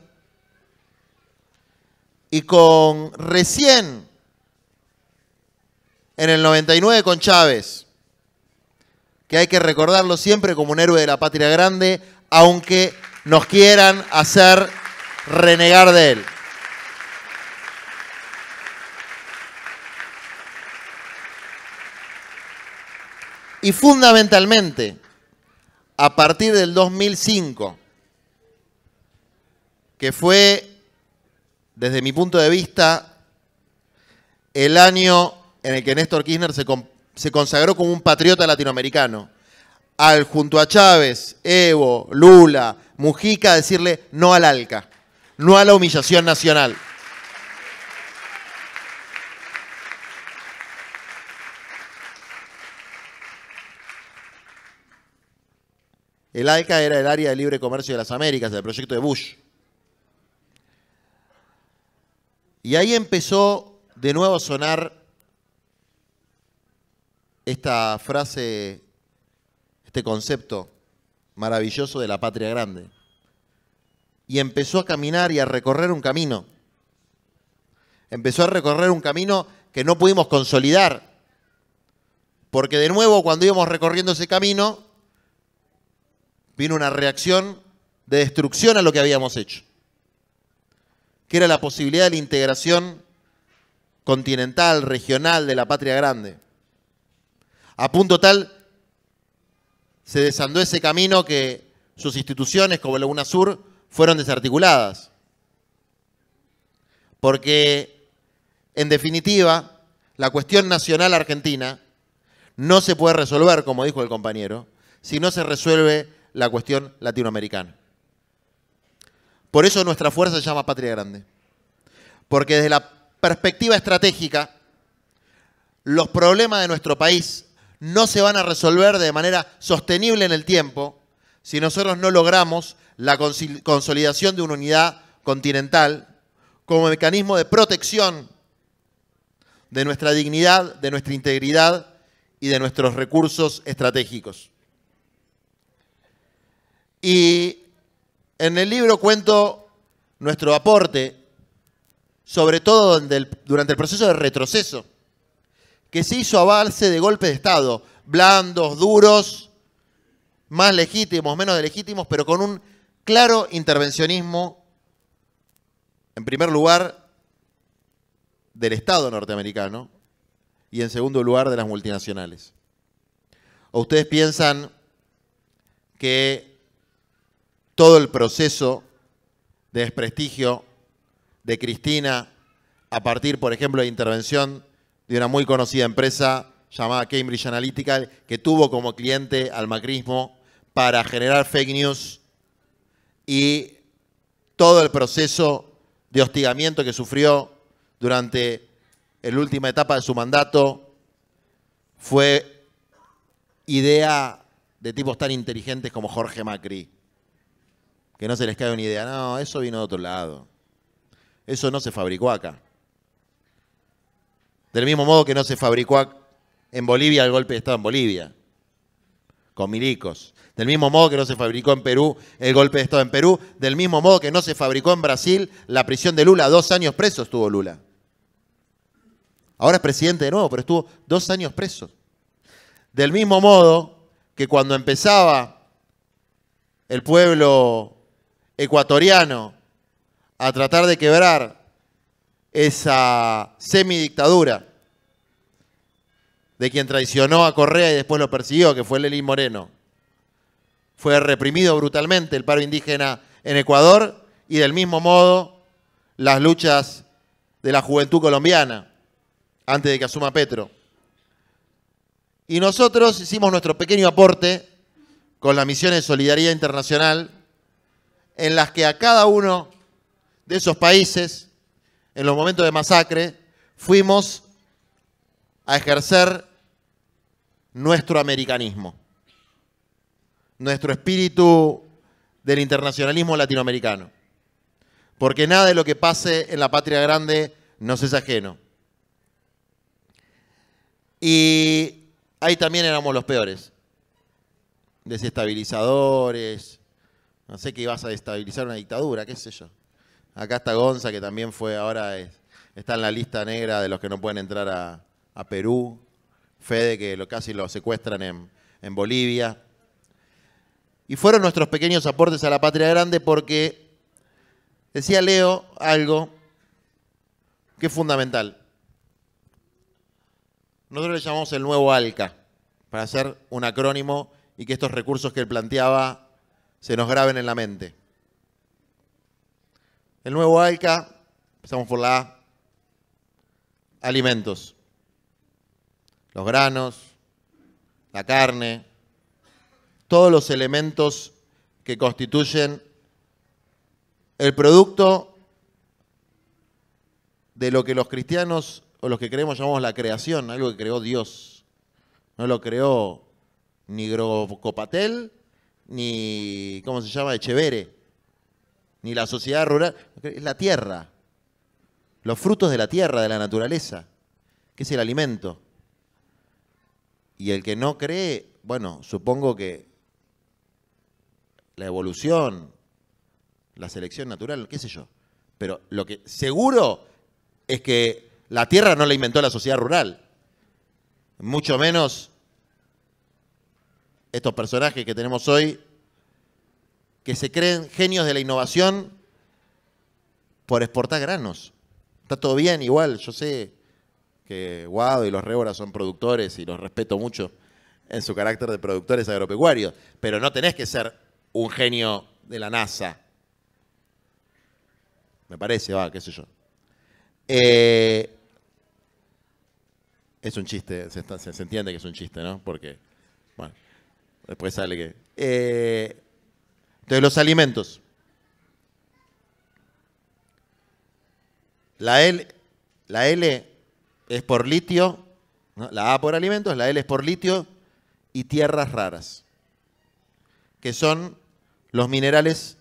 Y con recién, en el 99 con Chávez, que hay que recordarlo siempre como un héroe de la patria grande, aunque nos quieran hacer renegar de él. Y fundamentalmente, a partir del 2005, que fue, desde mi punto de vista, el año en el que Néstor Kirchner se, se consagró como un patriota latinoamericano, al junto a Chávez, Evo, Lula, Mujica, decirle no al ALCA, no a la humillación nacional. El ALCA era el Área de Libre Comercio de las Américas, el proyecto de Bush. Y ahí empezó de nuevo a sonar esta frase, este concepto maravilloso de la patria grande. Y empezó a caminar y a recorrer un camino. Empezó a recorrer un camino que no pudimos consolidar. Porque de nuevo cuando íbamos recorriendo ese camino, vino una reacción de destrucción a lo que habíamos hecho, que era la posibilidad de la integración continental, regional, de la patria grande. A punto tal, se desandó ese camino que sus instituciones, como la UNASUR, fueron desarticuladas. Porque, en definitiva, la cuestión nacional argentina no se puede resolver, como dijo el compañero, si no se resuelve la cuestión latinoamericana. Por eso nuestra fuerza se llama Patria Grande. Porque desde la perspectiva estratégica, los problemas de nuestro país no se van a resolver de manera sostenible en el tiempo si nosotros no logramos la consolidación de una unidad continental como mecanismo de protección de nuestra dignidad, de nuestra integridad y de nuestros recursos estratégicos. Y en el libro cuento nuestro aporte, sobre todo durante el proceso de retroceso, que se hizo avance de golpe de Estado, blandos, duros, más legítimos, menos legítimos, pero con un claro intervencionismo, en primer lugar, del Estado norteamericano y en segundo lugar de las multinacionales. ¿O ustedes piensan que todo el proceso de desprestigio de Cristina a partir, por ejemplo, de intervención de una muy conocida empresa llamada Cambridge Analytica, que tuvo como cliente al macrismo para generar fake news y todo el proceso de hostigamiento que sufrió durante la última etapa de su mandato fue idea de tipos tan inteligentes como Jorge Macri. Que no se les cae una idea. No, eso vino de otro lado. Eso no se fabricó acá. Del mismo modo que no se fabricó en Bolivia el golpe de Estado en Bolivia, con milicos. Del mismo modo que no se fabricó en Perú el golpe de Estado en Perú. Del mismo modo que no se fabricó en Brasil la prisión de Lula. Dos años preso estuvo Lula. Ahora es presidente de nuevo, pero estuvo dos años preso. Del mismo modo que cuando empezaba el pueblo ecuatoriano a tratar de quebrar esa semidictadura de quien traicionó a Correa y después lo persiguió, que fue Lenín Moreno. Fue reprimido brutalmente el paro indígena en Ecuador y del mismo modo las luchas de la juventud colombiana antes de que asuma Petro. Y nosotros hicimos nuestro pequeño aporte con la misión de solidaridad internacional en las que a cada uno de esos países, en los momentos de masacre, fuimos a ejercer nuestro americanismo, nuestro espíritu del internacionalismo latinoamericano. Porque nada de lo que pase en la patria grande nos es ajeno. Y ahí también éramos los peores. Desestabilizadores, no sé qué ibas a destabilizar una dictadura, qué sé yo. Acá está Gonza, que también fue, ahora está en la lista negra de los que no pueden entrar a, Perú. Fede, que lo, casi lo secuestran en, en Bolivia. Y fueron nuestros pequeños aportes a la patria grande porque decía Leo algo que es fundamental. Nosotros le llamamos el nuevo ALCA, para hacer un acrónimo y que estos recursos que él planteaba se nos graben en la mente. El nuevo Alca, empezamos por la A, alimentos. Los granos, la carne, todos los elementos que constituyen el producto de lo que los cristianos o los que creemos llamamos la creación, algo que creó Dios. No lo creó ni Copatel, ni, ¿cómo se llama?, Echevere, ni la sociedad rural, es la tierra, los frutos de la tierra, de la naturaleza, que es el alimento. Y el que no cree, bueno, supongo que la evolución, la selección natural, qué sé yo. Pero lo que seguro es que la tierra no la inventó la sociedad rural. Mucho menos estos personajes que tenemos hoy, que se creen genios de la innovación por exportar granos. Está todo bien, igual, yo sé que Guado y los Réboras son productores y los respeto mucho en su carácter de productores agropecuarios, pero no tenés que ser un genio de la NASA. Me parece, va, qué sé yo. Eh, es un chiste, se, se, entiende que es un chiste, ¿no? Porque, bueno. Después sale que. Eh, entonces, los alimentos. La L, la L es por litio, la A por alimentos, la L es por litio y tierras raras, que son los minerales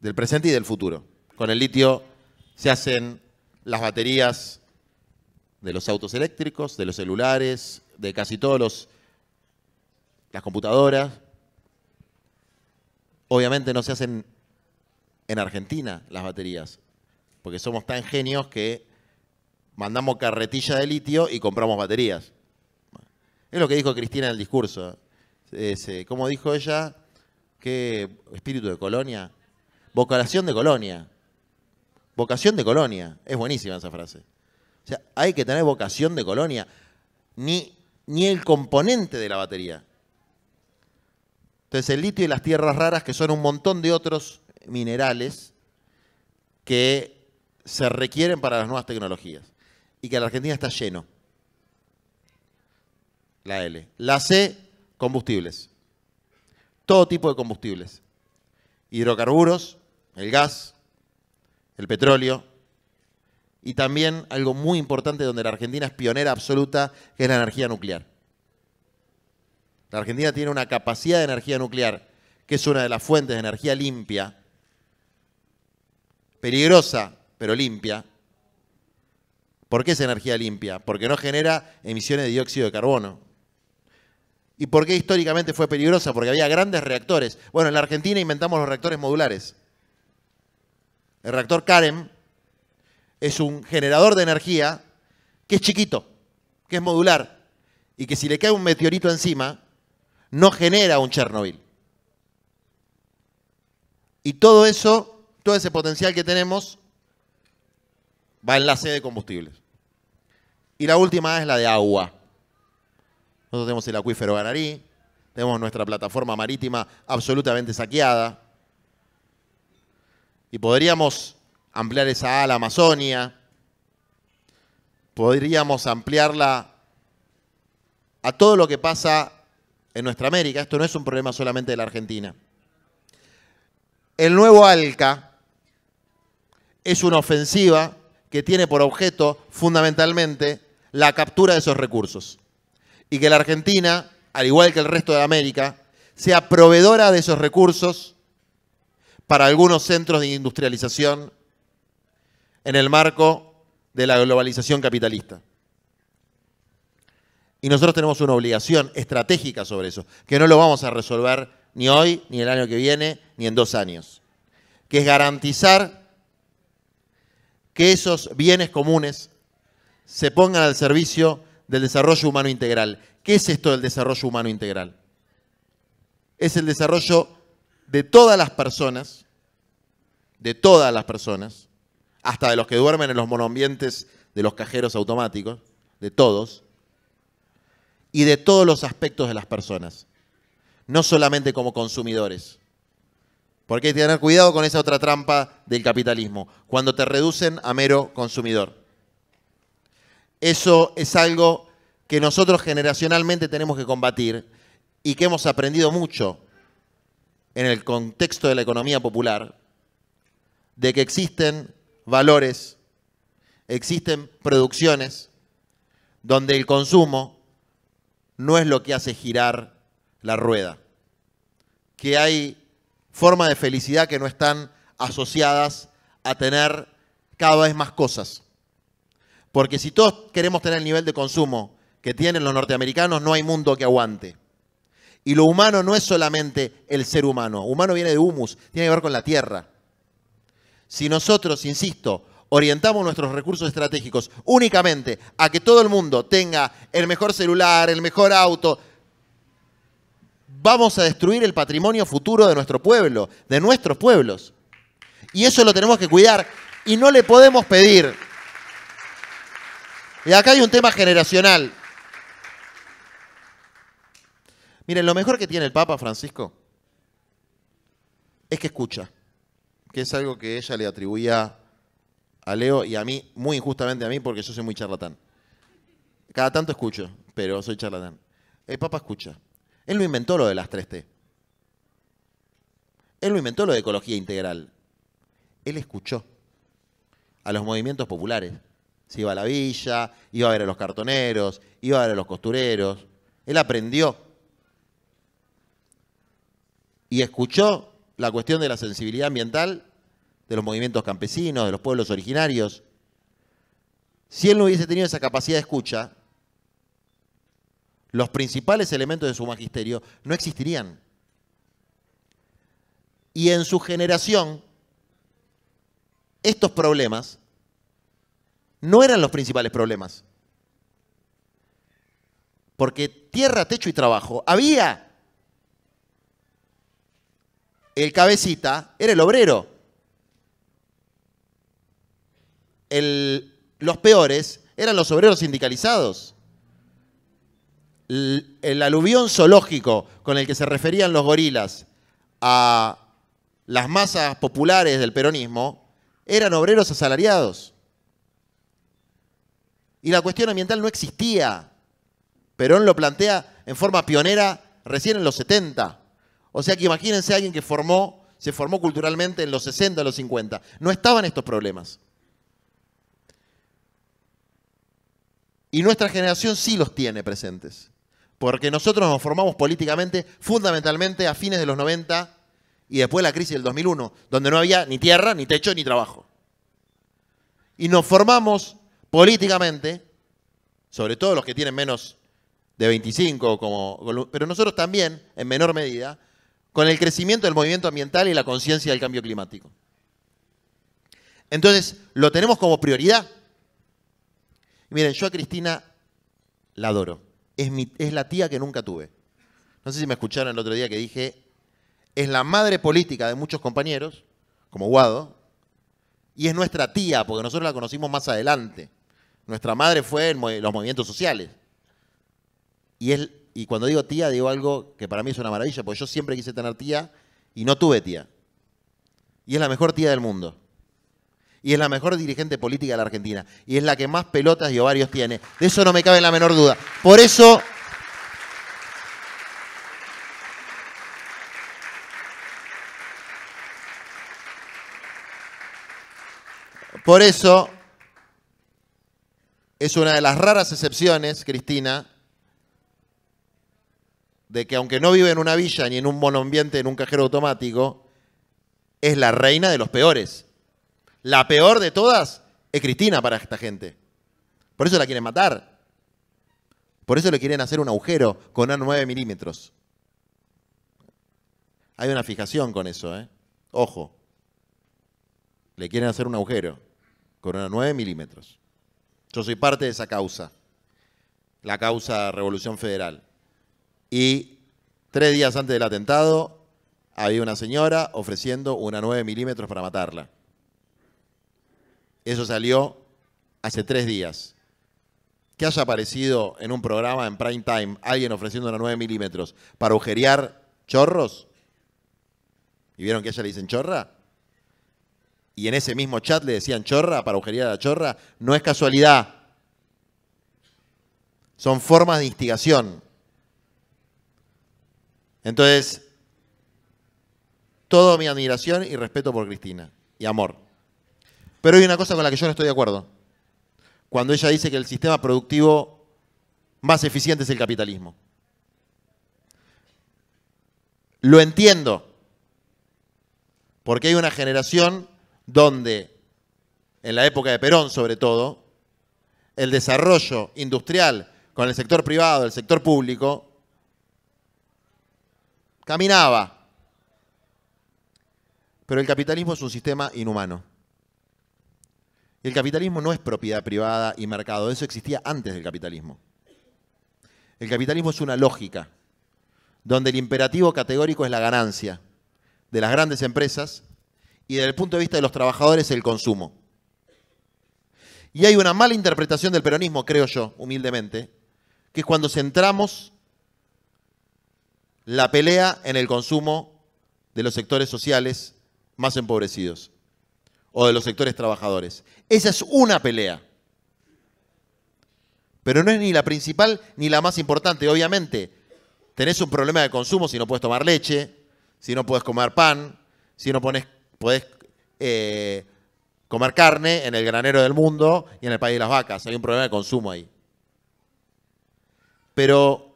del presente y del futuro. Con el litio se hacen las baterías de los autos eléctricos, de los celulares, de casi todos los las computadoras. Obviamente no se hacen en Argentina las baterías, porque somos tan genios que mandamos carretilla de litio y compramos baterías. Es lo que dijo Cristina en el discurso. Eh, como dijo ella, qué espíritu de colonia. Vocación de colonia. Vocación de colonia. Es buenísima esa frase. O sea, hay que tener vocación de colonia. Ni, ni el componente de la batería. Entonces el litio y las tierras raras, que son un montón de otros minerales que se requieren para las nuevas tecnologías y que la Argentina está lleno. La L. La C, combustibles. Todo tipo de combustibles. Hidrocarburos, el gas, el petróleo, y también algo muy importante donde la Argentina es pionera absoluta, que es la energía nuclear. La Argentina tiene una capacidad de energía nuclear, que es una de las fuentes de energía limpia, peligrosa, pero limpia. ¿Por qué es energía limpia? Porque no genera emisiones de dióxido de carbono. ¿Y por qué históricamente fue peligrosa? Porque había grandes reactores. Bueno, en la Argentina inventamos los reactores modulares. El reactor Karen es un generador de energía que es chiquito, que es modular, y que si le cae un meteorito encima, no genera un Chernobyl. Y todo eso, todo ese potencial que tenemos, va en la sede de combustibles. Y la última es la de agua. Nosotros tenemos el acuífero Ganarí, tenemos nuestra plataforma marítima absolutamente saqueada. Y podríamos ampliar esa ala Amazonia, podríamos ampliarla a todo lo que pasa en nuestra América. Esto no es un problema solamente de la Argentina. El nuevo ALCA es una ofensiva que tiene por objeto fundamentalmente la captura de esos recursos y que la Argentina, al igual que el resto de América, sea proveedora de esos recursos para algunos centros de industrialización en el marco de la globalización capitalista. Y nosotros tenemos una obligación estratégica sobre eso, que no lo vamos a resolver ni hoy, ni el año que viene, ni en dos años, que es garantizar que esos bienes comunes se pongan al servicio del desarrollo humano integral. ¿Qué es esto del desarrollo humano integral? Es el desarrollo de todas las personas, de todas las personas, hasta de los que duermen en los monoambientes de los cajeros automáticos, de todos, y de todos los aspectos de las personas, no solamente como consumidores. Porque hay que tener cuidado con esa otra trampa del capitalismo, cuando te reducen a mero consumidor. Eso es algo que nosotros generacionalmente tenemos que combatir y que hemos aprendido mucho en el contexto de la economía popular, de que existen valores, existen producciones donde el consumo no es lo que hace girar la rueda. Que hay formas de felicidad que no están asociadas a tener cada vez más cosas. Porque si todos queremos tener el nivel de consumo que tienen los norteamericanos, no hay mundo que aguante. Y lo humano no es solamente el ser humano. Humano viene de humus, tiene que ver con la tierra. Si nosotros, insisto, orientamos nuestros recursos estratégicos únicamente a que todo el mundo tenga el mejor celular, el mejor auto, vamos a destruir el patrimonio futuro de nuestro pueblo, de nuestros pueblos. Y eso lo tenemos que cuidar y no le podemos pedir. Y acá hay un tema generacional. Miren, lo mejor que tiene el Papa Francisco es que escucha, que es algo que ella le atribuía a Leo y a mí, muy injustamente a mí, porque yo soy muy charlatán. Cada tanto escucho, pero soy charlatán. El Papa escucha. Él no inventó lo de las 3T. Él no inventó lo de ecología integral. Él escuchó a los movimientos populares. Se iba a la villa, iba a ver a los cartoneros, iba a ver a los costureros. Él aprendió y escuchó la cuestión de la sensibilidad ambiental de los movimientos campesinos, de los pueblos originarios. Si él no hubiese tenido esa capacidad de escucha, los principales elementos de su magisterio no existirían. Y en su generación, estos problemas no eran los principales problemas. Porque tierra, techo y trabajo había. El cabecita era el obrero. los peores eran los obreros sindicalizados. El, aluvión zoológico con el que se referían los gorilas a las masas populares del peronismo eran obreros asalariados. Y la cuestión ambiental no existía. Perón lo plantea en forma pionera recién en los 70. O sea que imagínense alguien que formó, se formó culturalmente en los 60, en los 50. No estaban estos problemas. Y nuestra generación sí los tiene presentes. Porque nosotros nos formamos políticamente fundamentalmente a fines de los 90 y después la crisis del 2001, donde no había ni tierra, ni techo, ni trabajo. Y nos formamos políticamente, sobre todo los que tienen menos de 25, como, pero nosotros también, en menor medida, con el crecimiento del movimiento ambiental y la conciencia del cambio climático. Entonces, lo tenemos como prioridad Miren, yo a Cristina la adoro. Es, es la tía que nunca tuve. No sé si me escucharon el otro día que dije, es la madre política de muchos compañeros, como Guado, y es nuestra tía, porque nosotros la conocimos más adelante. Nuestra madre fue en los movimientos sociales. Y, y cuando digo tía, digo algo que para mí es una maravilla, porque yo siempre quise tener tía y no tuve tía. Y es la mejor tía del mundo y es la mejor dirigente política de la Argentina y es la que más pelotas y ovarios tiene. De eso no me cabe la menor duda. Por eso Por eso es una de las raras excepciones, Cristina, de que aunque no vive en una villa ni en un monoambiente, en un cajero automático, es la reina de los peores. La peor de todas es Cristina para esta gente. Por eso la quieren matar. Por eso le quieren hacer un agujero con una 9 milímetros. Hay una fijación con eso, ¿eh? Ojo. Le quieren hacer un agujero con una 9 milímetros. Yo soy parte de esa causa, la causa Revolución Federal. Y tres días antes del atentado había una señora ofreciendo una 9 milímetros para matarla. Eso salió hace tres días. Que haya aparecido en un programa en prime time alguien ofreciendo una 9 milímetros para agujerear chorros. ¿Y vieron que ella le dicen chorra? Y en ese mismo chat le decían chorra para agujerear la chorra. No es casualidad. Son formas de instigación. Entonces, toda mi admiración y respeto por Cristina. Y amor. Pero hay una cosa con la que yo no estoy de acuerdo. Cuando ella dice que el sistema productivo más eficiente es el capitalismo. Lo entiendo. Porque hay una generación donde, en la época de Perón sobre todo, el desarrollo industrial con el sector privado, el sector público, caminaba. Pero el capitalismo es un sistema inhumano. El capitalismo no es propiedad privada y mercado, eso existía antes del capitalismo. El capitalismo es una lógica, donde el imperativo categórico es la ganancia de las grandes empresas y desde el punto de vista de los trabajadores el consumo. Y hay una mala interpretación del peronismo, creo yo, humildemente, que es cuando centramos la pelea en el consumo de los sectores sociales más empobrecidos o de los sectores trabajadores. Esa es una pelea. Pero no es ni la principal ni la más importante. Obviamente, tenés un problema de consumo si no puedes tomar leche, si no puedes comer pan, si no pones, podés eh, comer carne en el granero del mundo y en el país de las vacas. Hay un problema de consumo ahí. Pero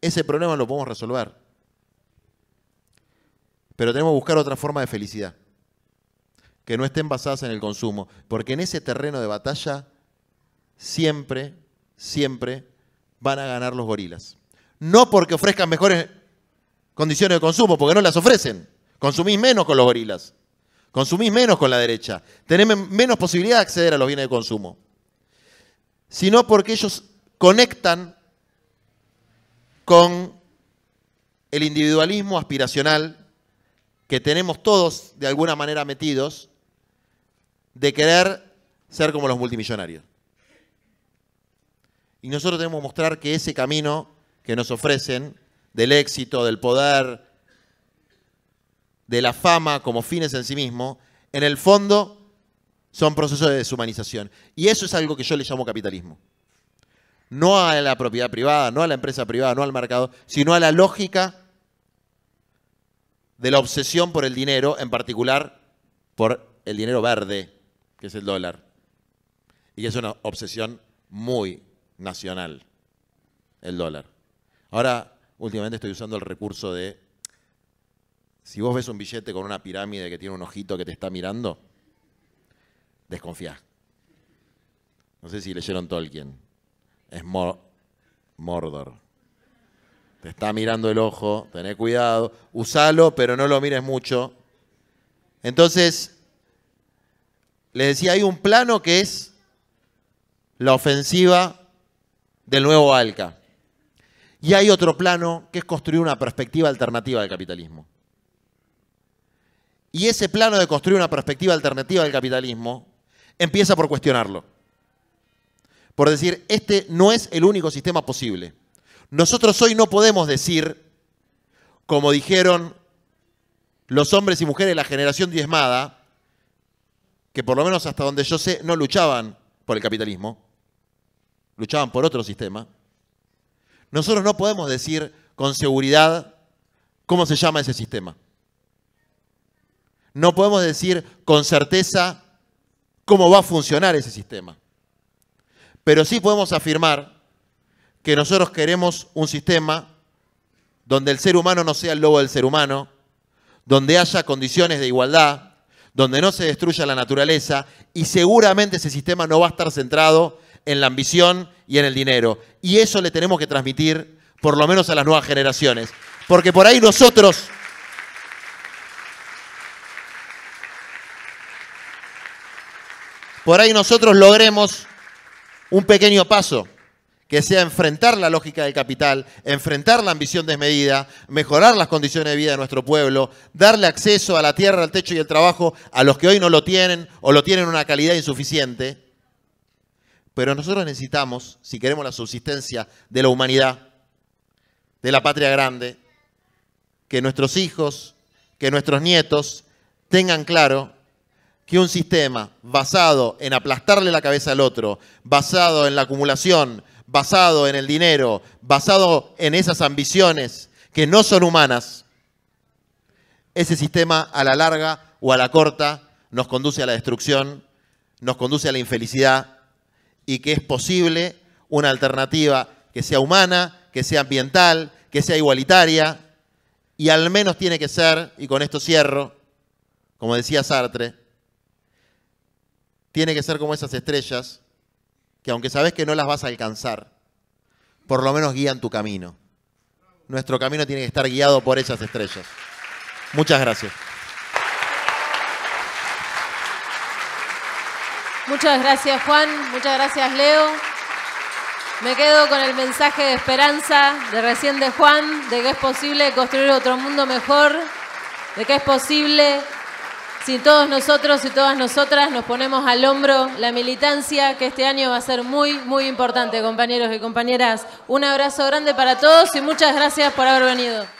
ese problema lo podemos resolver pero tenemos que buscar otra forma de felicidad, que no estén basadas en el consumo, porque en ese terreno de batalla siempre, siempre van a ganar los gorilas. No porque ofrezcan mejores condiciones de consumo, porque no las ofrecen. Consumís menos con los gorilas. Consumís menos con la derecha. Tenés menos posibilidad de acceder a los bienes de consumo. Sino porque ellos conectan con el individualismo aspiracional que tenemos todos de alguna manera metidos de querer ser como los multimillonarios. Y nosotros tenemos que mostrar que ese camino que nos ofrecen del éxito, del poder, de la fama como fines en sí mismo, en el fondo son procesos de deshumanización. Y eso es algo que yo le llamo capitalismo. No a la propiedad privada, no a la empresa privada, no al mercado, sino a la lógica de la obsesión por el dinero, en particular por el dinero verde, que es el dólar. Y es una obsesión muy nacional, el dólar. Ahora, últimamente estoy usando el recurso de, si vos ves un billete con una pirámide que tiene un ojito que te está mirando, desconfía. No sé si leyeron Tolkien. Es Mordor. Te está mirando el ojo, tené cuidado. Usalo, pero no lo mires mucho. Entonces, le decía, hay un plano que es la ofensiva del nuevo ALCA. Y hay otro plano que es construir una perspectiva alternativa del capitalismo. Y ese plano de construir una perspectiva alternativa del capitalismo empieza por cuestionarlo. Por decir, este no es el único sistema posible. Nosotros hoy no podemos decir, como dijeron los hombres y mujeres de la generación diezmada, que por lo menos hasta donde yo sé no luchaban por el capitalismo, luchaban por otro sistema. Nosotros no podemos decir con seguridad cómo se llama ese sistema. No podemos decir con certeza cómo va a funcionar ese sistema. Pero sí podemos afirmar que nosotros queremos un sistema donde el ser humano no sea el lobo del ser humano, donde haya condiciones de igualdad, donde no se destruya la naturaleza y seguramente ese sistema no va a estar centrado en la ambición y en el dinero. Y eso le tenemos que transmitir por lo menos a las nuevas generaciones. Porque por ahí nosotros... Por ahí nosotros logremos un pequeño paso que sea enfrentar la lógica del capital, enfrentar la ambición desmedida, mejorar las condiciones de vida de nuestro pueblo, darle acceso a la tierra, al techo y al trabajo a los que hoy no lo tienen o lo tienen una calidad insuficiente. Pero nosotros necesitamos, si queremos la subsistencia de la humanidad, de la patria grande, que nuestros hijos, que nuestros nietos tengan claro que un sistema basado en aplastarle la cabeza al otro, basado en la acumulación, basado en el dinero, basado en esas ambiciones que no son humanas, ese sistema a la larga o a la corta nos conduce a la destrucción, nos conduce a la infelicidad y que es posible una alternativa que sea humana, que sea ambiental, que sea igualitaria y al menos tiene que ser, y con esto cierro, como decía Sartre, tiene que ser como esas estrellas aunque sabes que no las vas a alcanzar, por lo menos guían tu camino. Nuestro camino tiene que estar guiado por esas estrellas. Muchas gracias. Muchas gracias Juan, muchas gracias Leo. Me quedo con el mensaje de esperanza de recién de Juan, de que es posible construir otro mundo mejor, de que es posible si todos nosotros y todas nosotras nos ponemos al hombro la militancia, que este año va a ser muy, muy importante, compañeros y compañeras. Un abrazo grande para todos y muchas gracias por haber venido.